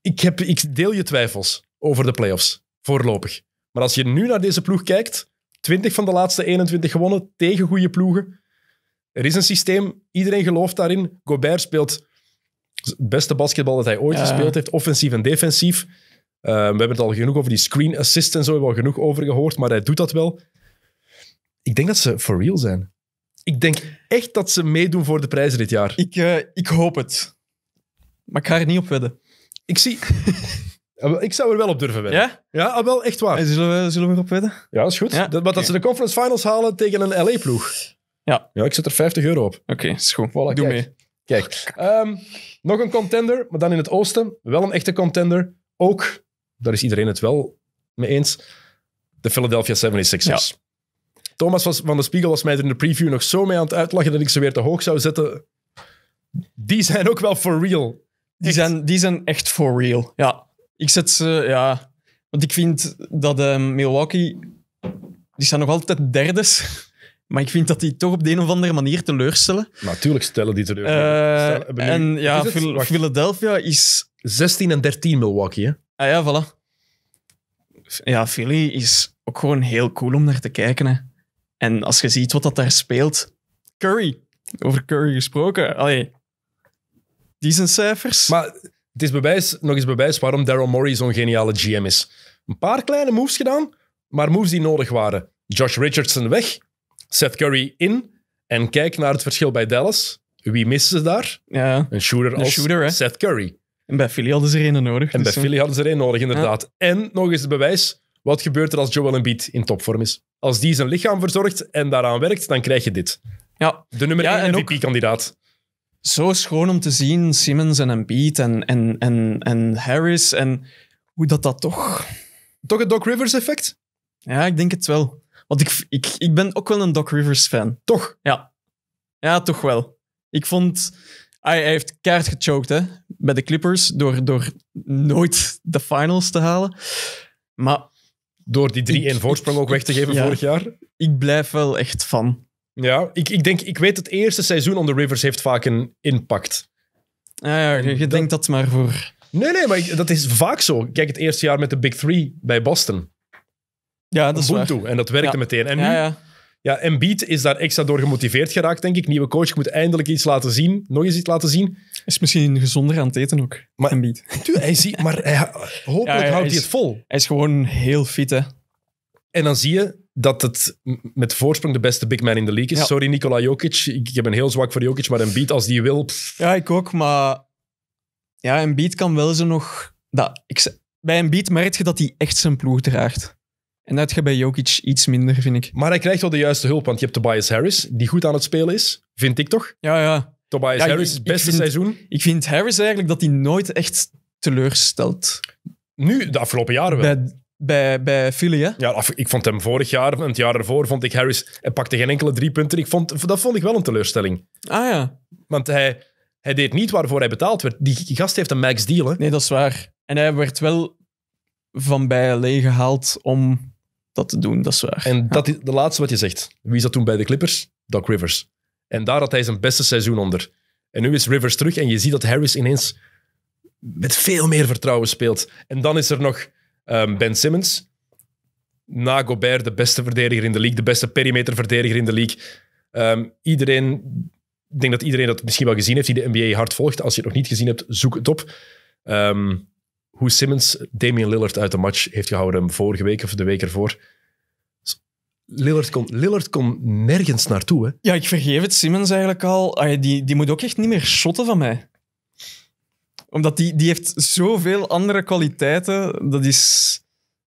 Ik, heb, ik deel je twijfels over de playoffs, voorlopig. Maar als je nu naar deze ploeg kijkt, 20 van de laatste 21 gewonnen tegen goede ploegen. Er is een systeem, iedereen gelooft daarin. Gobert speelt het beste basketbal dat hij ooit gespeeld heeft, offensief en defensief. Ehm, we hebben het al genoeg over die screen assist en zo, We hebben al genoeg over gehoord, maar hij doet dat wel. Ik denk dat ze for real zijn. Ik denk echt dat ze meedoen voor de prijzen dit jaar. Ik, eh, ik hoop het. Maar ik ga er niet op wedden. Ik zie... (laughs) Ah, ik zou er wel op durven wedden. Ja? Ja, ah, wel, echt waar. Zullen we, zullen we erop wedden? Ja, dat is goed. Dat, dat ze de conference finals halen tegen een LA-ploeg. Ja. Ja, ik zet er 50 euro op. Oké, is goed. Doe mee. Kijk, ehm, nog een contender, maar dan in het oosten. Wel een echte contender. Ook, daar is iedereen het wel mee eens, de Philadelphia 76ers. Thomas was, van de Spiegel was mij er in de preview nog zo mee aan het uitlachen dat ik ze weer te hoog zou zetten. Die zijn ook wel for real. Die zijn, die zijn echt for real. Ja, ik zet ze, ja. Want ik vind dat eh, Milwaukee. Die zijn nog altijd derdes. Maar ik vind dat die toch op de een of andere manier teleurstellen. Natuurlijk stellen die teleur. Eh, en ja, Philadelphia is... 16 en 13 Milwaukee, hè? Ah ja, voilà. Ja, Philly is ook gewoon heel cool om naar te kijken. En als je ziet wat dat daar speelt... Curry. Over Curry gesproken. Allee. Die zijn cijfers. Maar het is bewijs, nog eens bewijs waarom Daryl Morey zo'n geniale GM is. Een paar kleine moves gedaan, maar moves die nodig waren. Josh Richardson weg, Seth Curry in en kijk naar het verschil bij Dallas. Wie missen ze daar? Ja, een shooter als shooter, Seth Curry. En bij Philly hadden ze er een nodig. En bij dus, eh. Philly hadden ze er een nodig, inderdaad. En nog eens het bewijs, wat gebeurt er als Joel Embiid in topvorm is? Als die zijn lichaam verzorgt en daaraan werkt, dan krijg je dit. Ja. De nummer 1 MVP-kandidaat zo schoon om te zien, Simmons en Embiid en, en, en, en Harris en hoe dat dat toch... Toch het Doc Rivers effect? Ja, ik denk het wel. Want ik, ik, ik ben ook wel een Doc Rivers fan. Toch? Ja. Ja, toch wel. Ik vond... Hij, heeft kaart gechoked hè, bij de Clippers door, door nooit de finals te halen. Maar... Door die 3-1 voorsprong ook weg te geven vorig jaar? Ik blijf wel echt van. Ja, ik, ik denk... Ik weet het eerste seizoen onder Rivers heeft vaak een impact. Ja, ja je, denkt dat maar voor... Nee, nee, maar dat is vaak zo. Kijk, het eerste jaar met de Big Three bij Boston. Ja, dat is Waar. En dat werkte meteen. En nu, ja, ja. ja Embiid is daar extra door gemotiveerd geraakt, denk ik. Nieuwe coach moet eindelijk iets laten zien. Nog eens iets laten zien. Is misschien gezonder aan het eten ook, maar, Embiid. (laughs) Tuur, hij ziet maar hij, hopelijk houdt hij het vol. Hij is gewoon heel fit, hè. En dan zie je dat het met voorsprong de beste big man in de league is. Sorry, Nikola Jokic. Ik, heb een heel zwak voor Jokic, maar Embiid, als die wil... Ja, ik ook, maar... Ja, Embiid kan wel zo nog... Dat, ik, bij Embiid merk je dat hij echt zijn ploeg draagt. En dat gaat bij Jokic iets minder, vind ik. Maar hij krijgt wel de juiste hulp, want je hebt Tobias Harris, die goed aan het spelen is, vind ik toch? Ja, ja. Tobias ja, Harris, beste seizoen. Ik vind Harris eigenlijk dat hij nooit echt teleurstelt. Nu, de afgelopen jaren wel. Bij, bij, bij Philly, hè? Ja, ik vond hem vorig jaar het jaar ervoor vond ik Harris... Hij pakte geen enkele drie punten. Ik vond, dat vond ik wel een teleurstelling. Ah ja. Want hij, hij deed niet waarvoor hij betaald werd. Die gast heeft een max deal, Nee, dat is waar. En hij werd wel van bij alleen gehaald om dat te doen, dat is waar. En dat is de laatste wat je zegt. Wie zat toen bij de Clippers? Doc Rivers. En daar had hij zijn beste seizoen onder. En nu is Rivers terug en je ziet dat Harris ineens met veel meer vertrouwen speelt. En dan is er nog ehm, Ben Simmons. Na Gobert, de beste verdediger in de league, de beste perimeterverdediger in de league. Ehm, iedereen, ik denk dat iedereen dat misschien wel gezien heeft die de NBA hard volgt. Als je het nog niet gezien hebt, zoek het op. Ehm, hoe Simmons Damian Lillard uit de match heeft gehouden vorige week of de week ervoor. Lillard kon, Lillard kon nergens naartoe. Hè? Ja, ik vergeef het Simmons eigenlijk al. Die, die moet ook echt niet meer shotten van mij. Omdat die, die heeft zoveel andere kwaliteiten. Dat is...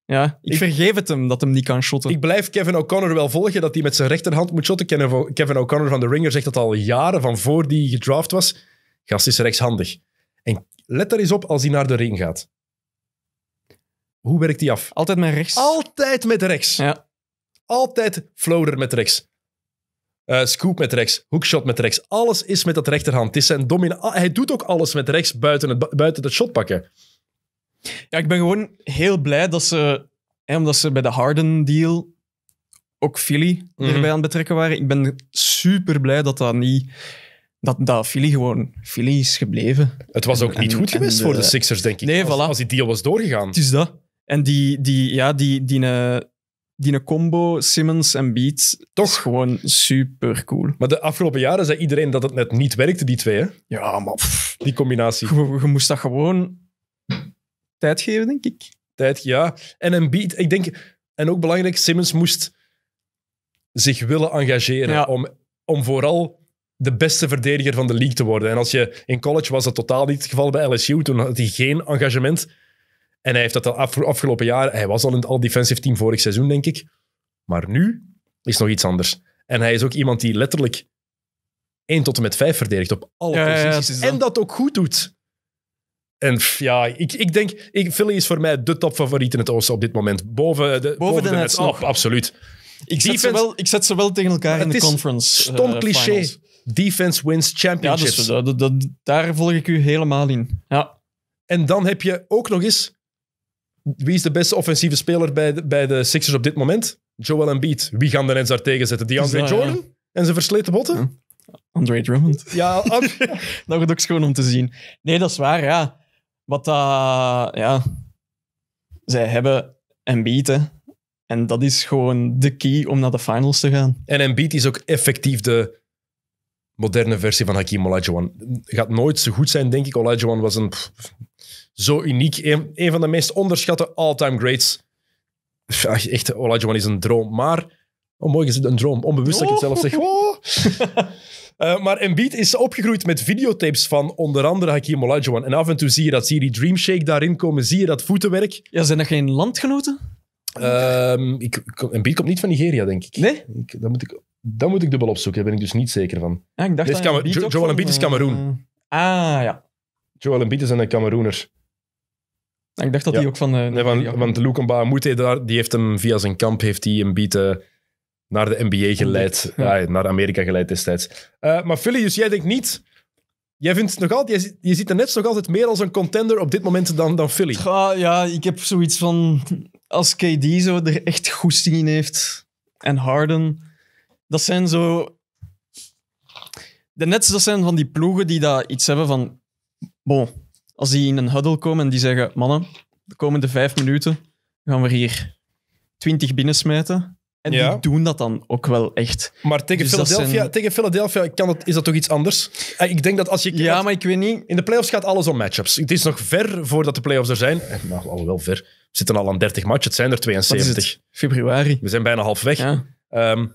Ja, ik, vergeef het hem dat hem niet kan shotten. Ik blijf Kevin O'Connor wel volgen dat hij met zijn rechterhand moet shotten. Kevin O'Connor van de Ringer zegt dat al jaren, van voor die gedraft was. Gast is rechtshandig. En let er eens op als hij naar de ring gaat. Hoe werkt die af? Altijd met rechts. Altijd met rechts. Ja. Altijd floater met rechts. Uh, scoop met rechts, hookshot met rechts. Alles is met dat rechterhand. Het is zijn domina ah, Hij doet ook alles met rechts buiten het, buiten het shot pakken. Ja, ik ben gewoon heel blij dat ze, hè, omdat ze bij de Harden-deal ook Philly erbij mhm. aan het betrekken waren. Ik ben super blij dat dat niet. Dat, dat Philly gewoon Philly is gebleven. Het was ook niet goed geweest voor de Sixers, denk ik. Nee, als, als die deal was doorgegaan. Het is dat. En die, die, ja, die, die, eh, die, eh, combo Simmons en Beat toch is gewoon super cool. Maar de afgelopen jaren zei iedereen dat het net niet werkte, die twee. Ja, maar die combinatie. Je, moest dat gewoon tijd geven, denk ik. Tijd, ja. En een beat, ik denk, en ook belangrijk, Simmons moest zich willen engageren om, om vooral de beste verdediger van de league te worden. En als je in college was dat totaal niet het geval bij LSU, toen had hij geen engagement. En hij heeft dat al afgelopen jaar... Hij was al in het all-defensive team vorig seizoen, denk ik. Maar nu is nog iets anders. En hij is ook iemand die letterlijk 1 tot en met 5 verdedigt op alle posities. en dat ook goed doet. En ja, ik, ik denk, ik, Philly is voor mij de topfavoriet in het Oosten op dit moment. Boven de, boven, de, Nets absoluut. Ik zet, ze wel, ik zet ze wel tegen elkaar in de conference. Eh, stom cliché. Defense wins dus championships. Ja, dat, daar volg ik u helemaal in. Ja. En dan heb je ook nog eens wie is de beste offensieve speler bij de, bij de Sixers op dit moment? Joel Embiid. Wie gaan de Nets daar tegenzetten? Die André eh, Jordan? En zijn versleten botten? Andre Drummond. Ja, dat (laughs) wordt ook schoon om te zien. Nee, dat is waar, ja. Wat ja. Zij hebben Embiid, hè. En dat is gewoon de key om naar de finals te gaan. En Embiid is ook effectief de moderne versie van Hakim Olajuwon. Gaat nooit zo goed zijn, denk ik. Olajuwon was een zo uniek. Een, van de meest onderschatte all-time greats. echt, Olajuwon is een droom. Maar, oh mooi, is het een droom. Onbewust dat ik het zelf zeg. Oh, oh, oh. (laughs) Eh, maar Embiid is opgegroeid met videotapes van onder andere Hakim Olajuwon. En af en toe zie je dat, zie je die dreamshake daarin komen, zie je dat voetenwerk. Ja, zijn dat geen landgenoten? Ehm, ik, Embiid komt niet van Nigeria, denk ik. Nee? dat moet ik dat moet ik dubbel opzoeken, daar ben ik dus niet zeker van. Ja, ik dacht jo Joel Embiid is Cameroen. Eh, ah, ja. Joel Embiid is een eh, Cameroener. ik dacht dat hij ook van... Uh, nee, want Lukomba Moete, daar, die heeft hem via zijn kamp heeft hij Embiid naar de NBA geleid. naar Amerika geleid destijds. maar Philly, dus jij denkt niet... Jij vindt nog altijd, je, ziet de net nog altijd meer als een contender op dit moment dan, dan Philly. Ja, ja, ik heb zoiets van... Als KD zo er echt goed in heeft en Harden dat zijn zo. De Nets, dat zijn van die ploegen die daar iets hebben van. Bon, als die in een huddle komen en die zeggen: Mannen, de komende vijf minuten gaan we hier twintig binnensmijten. En die doen dat dan ook wel echt. Maar tegen, dus Philadelphia, tegen Philadelphia kan het, is dat toch iets anders? Eh, ik denk dat als je... Ja, maar ik weet niet... In de playoffs gaat alles om matchups. Het is nog ver voordat de playoffs er zijn. Nou, al wel ver. We zitten al aan 30 matches Het zijn er 72. Februari. We zijn bijna half Ja. Ehm,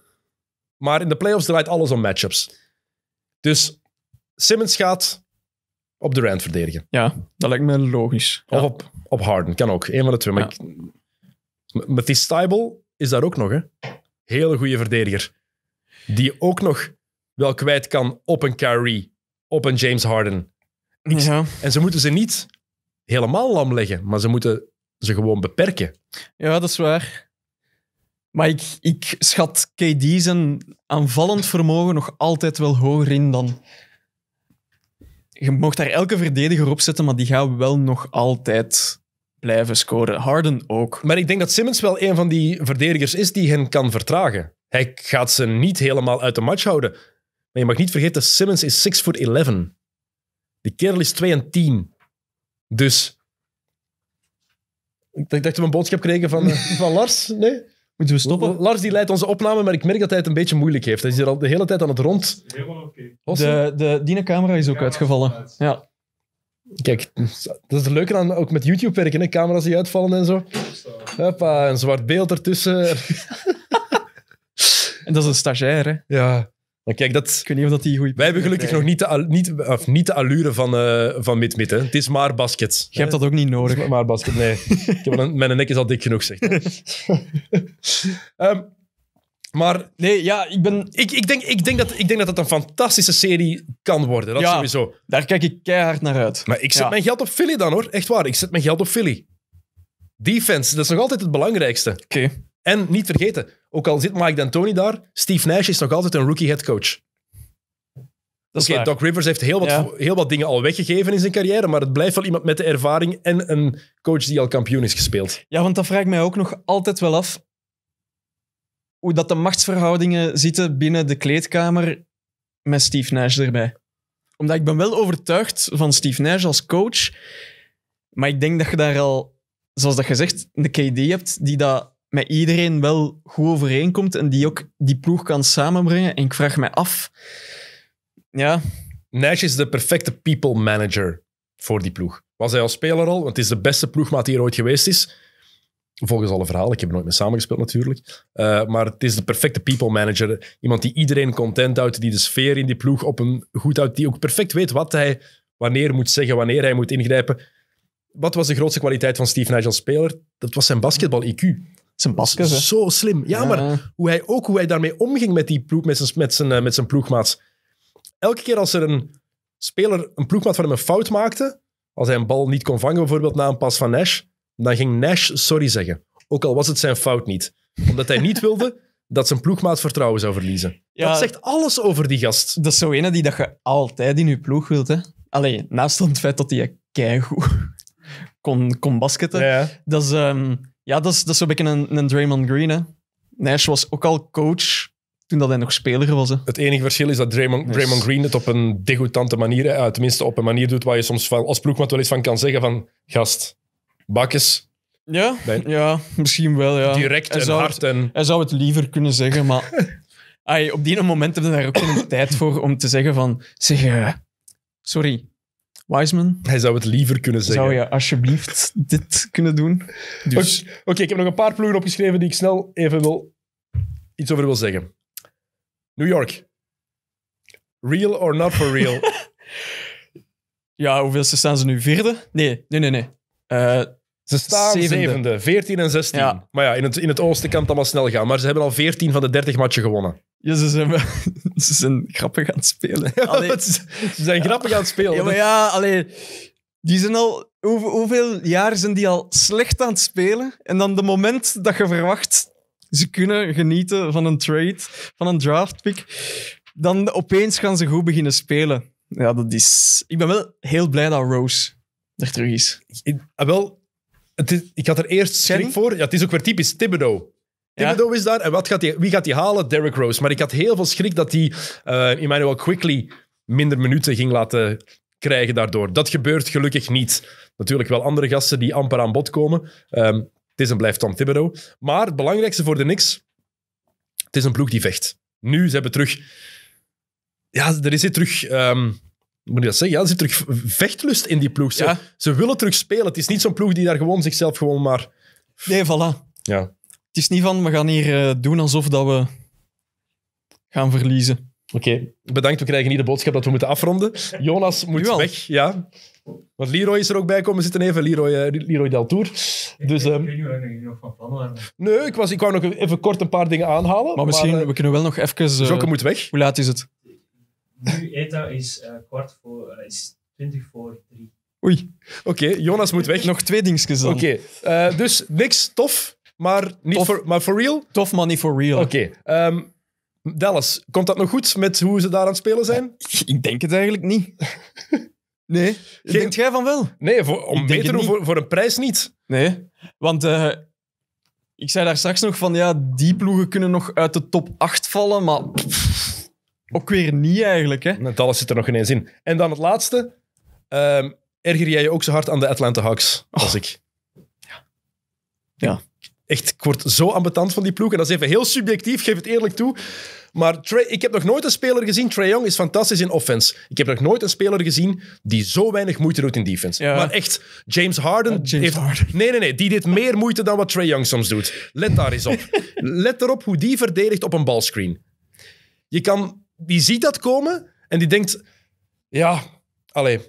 maar in de playoffs draait alles om matchups. Dus Simmons gaat op de Rand verdedigen. Ja, dat lijkt me logisch. Of op, op Harden, kan ook. Een van de twee. Ja. Matthias Steibel is daar ook nog. Hè? Hele goede verdediger. Die ook nog wel kwijt kan op een Kyrie, op een James Harden. En ze moeten ze niet helemaal lam leggen, maar ze moeten ze gewoon beperken. Ja, dat is waar. Maar ik, schat KD zijn aanvallend vermogen nog altijd wel hoger in dan. Je mocht daar elke verdediger op zetten, maar die gaan wel nog altijd blijven scoren. Harden ook. Maar ik denk dat Simmons wel een van die verdedigers is die hen kan vertragen. Hij gaat ze niet helemaal uit de match houden. Maar je mag niet vergeten, Simmons is 6 foot 11. Die kerel is 2 en 10. Dus. Ik dacht dat we een boodschap kregen van, eh, (laughs) van Lars. Nee? we stoppen? Lars die leidt onze opname, maar ik merk dat hij het een beetje moeilijk heeft. Hij is hier al de hele tijd aan het rond. Helemaal oké. De, de, camera is ook uitgevallen. Ja. Kijk, dat is het leuke aan ook met YouTube werken, hè? camera's die uitvallen en zo. Hoppa, een zwart beeld ertussen. (laughs) en dat is een stagiair, hè? Ja kijk, dat... Ik weet niet of dat die goeie... Wij hebben gelukkig nog niet de, niet, of niet de allure van, eh van mid hè. Het is maar basket. Je hebt dat ook niet nodig. Maar, basket, nee. (laughs) Ik heb een- mijn nek is al dik genoeg, zeg. (laughs) Ehm, maar Nee, ja, ik ben, ik, ik, denk, ik, denk dat, ik denk dat dat een fantastische serie kan worden. Dat Ja. sowieso. daar kijk ik keihard naar uit. Maar ik zet mijn geld op Philly dan, hoor. Echt waar, ik zet mijn geld op Philly. Defense, dat is nog altijd het belangrijkste. Oké. En niet vergeten, ook al zit Mike Tony daar, Steve Nash is nog altijd een rookie headcoach. is Doc Rivers heeft heel wat, heel wat dingen al weggegeven in zijn carrière, maar het blijft wel iemand met de ervaring en een coach die al kampioen is gespeeld. Ja, want dat vraag ik mij ook nog altijd wel af. Hoe dat de machtsverhoudingen zitten binnen de kleedkamer met Steve Nash erbij. Omdat ik ben wel overtuigd van Steve Nash als coach, maar ik denk dat je daar al, zoals dat zegt, de KD hebt die dat met iedereen wel goed overeenkomt en die ook die ploeg kan samenbrengen. En ik vraag mij af... Ja... Nash is de perfecte people manager voor die ploeg. Was hij als speler al, want het is de beste ploegmaat die er ooit geweest is. Volgens alle verhalen, ik heb er nooit mee samengespeeld natuurlijk. Eh, maar het is de perfecte people manager. Iemand die iedereen content houdt, die de sfeer in die ploeg op een goed houdt, die ook perfect weet wat hij wanneer moet zeggen, wanneer hij moet ingrijpen. Wat was de grootste kwaliteit van Steve Nash als speler? Dat was zijn basketbal-IQ. Zijn basket Zo slim. Ja, maar hoe hij, ook hoe hij daarmee omging met, die ploeg, met, zijn, met, zijn, eh, met zijn ploegmaat Elke keer als er een speler, een ploegmaat van hem een fout maakte, als hij een bal niet kon vangen bijvoorbeeld na een pas van Nash, dan ging Nash sorry zeggen. Ook al was het zijn fout niet. Omdat hij niet wilde (laughs) dat zijn ploegmaat vertrouwen zou verliezen. dat zegt alles over die gast. Dat is zo ene die dat je altijd in je ploeg wilt. Hè? Alleen, naast het feit dat hij keigoed kon, kon basketten. Dat is... Ehm, ja, dat is, dat is zo'n beetje een, een Draymond Green. Hè. Nash was ook al coach toen dat hij nog speler was. Hè. Het enige verschil is dat Draymond, Draymond Green het op een degoutante manier, eh, tenminste op een manier doet waar je soms als ploegmaat wel eens van kan zeggen van gast, bakjes. Ja, ja misschien wel. Ja. Direct en hard. en... Hij zou het liever kunnen zeggen, maar ay, (laughs) op die moment hebben we daar ook geen tijd voor om te zeggen van zeg, eh, sorry, Wiseman. Hij zou het liever kunnen zeggen. Zou je alsjeblieft dit kunnen doen? Dus- oké, ik heb nog een paar ploegen opgeschreven die ik snel even wil iets over wil zeggen. New York. Real or not for real? (laughs) ja, hoeveelste staan ze nu? Vierde? Nee, nee, nee. nee. Uh, ze staan zevende. zevende, 14 en 16. Maar ja, in het, in het oosten kan het allemaal snel gaan. Maar ze hebben al 14 van de 30 matchen gewonnen. Ja, ze zijn, (laughs) ze zijn grappig aan het spelen. (laughs) ze zijn grappig aan het spelen. Ja, maar ja, alleen die zijn al... Hoe, hoeveel jaar zijn die al slecht aan het spelen? En dan de moment dat je verwacht... Ze kunnen genieten van een trade, van een pick Dan opeens gaan ze goed beginnen spelen. Ja, dat is... Ik ben wel heel blij dat Rose er terug is. Ik, ah, wel, ik had er eerst schrik voor. Ja, het is ook weer typisch Thibodeau. Thibodeau is daar. En wat gaat die, wie gaat hij halen? Derrick Rose. Maar ik had heel veel schrik dat hij uh, Emmanuel Quickly minder minuten ging laten krijgen daardoor. Dat gebeurt gelukkig niet. Natuurlijk wel andere gasten die amper aan bod komen. Ehm, het is en blijft Tom Thibodeau. Maar het belangrijkste voor de Knicks, het is een ploeg die vecht. Nu, ze hebben terug... Ja, er is hier terug... Ehm, moet je dat zeggen? Ja, er zit terug vechtlust in die ploeg. Ze, ze willen terug spelen. Het is niet zo'n ploeg die daar gewoon zichzelf gewoon maar... Nee, voilà. Ja. Het is niet van, we gaan hier eh, doen alsof dat we gaan verliezen. Oké, bedankt. We krijgen niet de boodschap dat we moeten afronden. Jonas moet weg, ja. Want Leroy is er ook bij komen zitten even. Leroy, uh, Leroy Dus, ik, ehm, van Nee, ik, was, ik wou nog even kort een paar dingen aanhalen. Maar, misschien, eh, we kunnen wel nog even... Uh, Jokke moet weg. Hoe laat is het? Nu eta is uh, kwart voor, uh, is twintig voor drie. Oei. Oké, Jonas moet weg. Nog twee dingetjes dan. Oké, eh, dus niks tof, maar niet voor, maar for real. Tof, maar niet for real. Oké. Ehm, Dallas, komt dat nog goed met hoe ze daar aan het spelen zijn? ik denk het eigenlijk niet. (laughs) nee. Denkt jij van wel? Nee, voor, om beter voor, voor een prijs niet. Nee, want ik zei daar straks nog van, ja, die ploegen kunnen nog uit de top 8 vallen, maar... Ook weer niet eigenlijk. Hè? Met alles zit er nog ineens in. En dan het laatste. Ehm, erger jij je ook zo hard aan de Atlanta Hawks als oh. ik? Ja. ja. Echt, ik word zo ambetant van die ploeg. En dat is even heel subjectief, geef het eerlijk toe. Maar Trey, ik heb nog nooit een speler gezien. Trae Young is fantastisch in offense. Ik heb nog nooit een speler gezien die zo weinig moeite doet in defense. Maar echt, James Harden. James Harden. Nee, nee, nee. Die deed meer moeite dan wat Trae Young soms doet. Let daar eens op. (laughs) Let erop hoe die verdedigt op een balscreen. Je kan die ziet dat komen en die denkt... Ja, allee,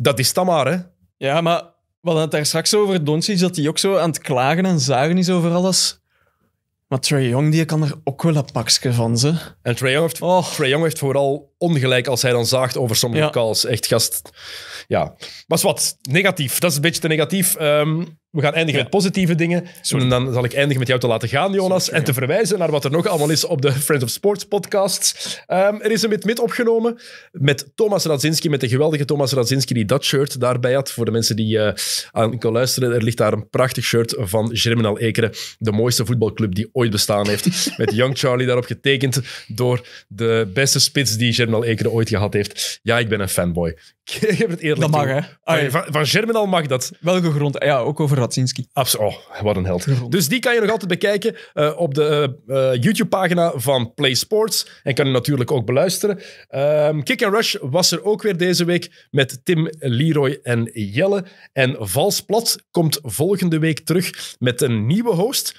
dat is dan maar, hè. Ja, maar wat hadden het daar straks over is dat hij ook zo aan het klagen en zagen is over alles. Maar Trey Young die kan er ook wel een pakje van, ze. En Trae Young, heeft, oh. Young heeft vooral ongelijk als hij dan zaagt over sommige ja. calls. Echt gast... Ja. Maar wat, negatief. Dat is een beetje te negatief. Um, we gaan eindigen met positieve dingen. Zo. En dan zal ik eindigen met jou te laten gaan, Jonas. en te verwijzen naar wat er nog allemaal is op de Friends of Sports podcasts. Ehm, er is een met mit opgenomen met Thomas Radzinski, met de geweldige Thomas Radzinski die dat shirt daarbij had. Voor de mensen die uh, aan kunnen luisteren, er ligt daar een prachtig shirt van Germinal Ekeren. De mooiste voetbalclub die ooit bestaan heeft. (laughs) met Young Charlie daarop getekend door de beste spits die Germinal Ekeren ooit gehad heeft. Ja, ik ben een fanboy. (laughs) ik heb het eerlijk Dat mag, hè? van, van Germinal mag dat. Welke grond? Ja, ook over Radzinski. Absoluut. Oh, wat een held. Dus die kan je nog altijd bekijken eh, op de eh, eh, YouTube-pagina van Play Sports. En kan je natuurlijk ook beluisteren. Ehm, Kick and Rush was er ook weer deze week met Tim, Leroy en Jelle. En Vals Plat komt volgende week terug met een nieuwe host.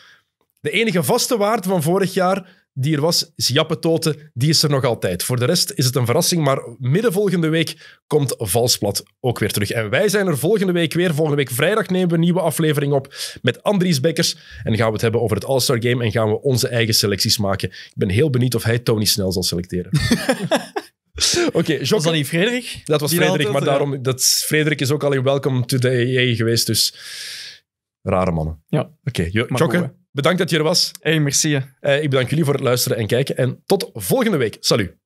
De enige vaste waard van vorig jaar die er was, is Ziappetoten, die is er nog altijd. Voor de rest is het een verrassing, maar midden volgende week komt Valsplat ook weer terug. En wij zijn er volgende week weer. Volgende week vrijdag nemen we een nieuwe aflevering op met Andries Bekkers. En gaan we het hebben over het All-Star Game en gaan we onze eigen selecties maken. Ik ben heel benieuwd of hij Tony Snel zal selecteren. (laughs) Oké, okay, Was dat niet Frederik? Dat was Frederik, maar daarom... Dat, Frederik is ook al in Welcome to the geweest, dus... Rare mannen. Ja. Oké, okay, Bedankt dat je er was. Hey, merci. Eh, ik bedank jullie voor het luisteren en kijken. En tot volgende week. Salut.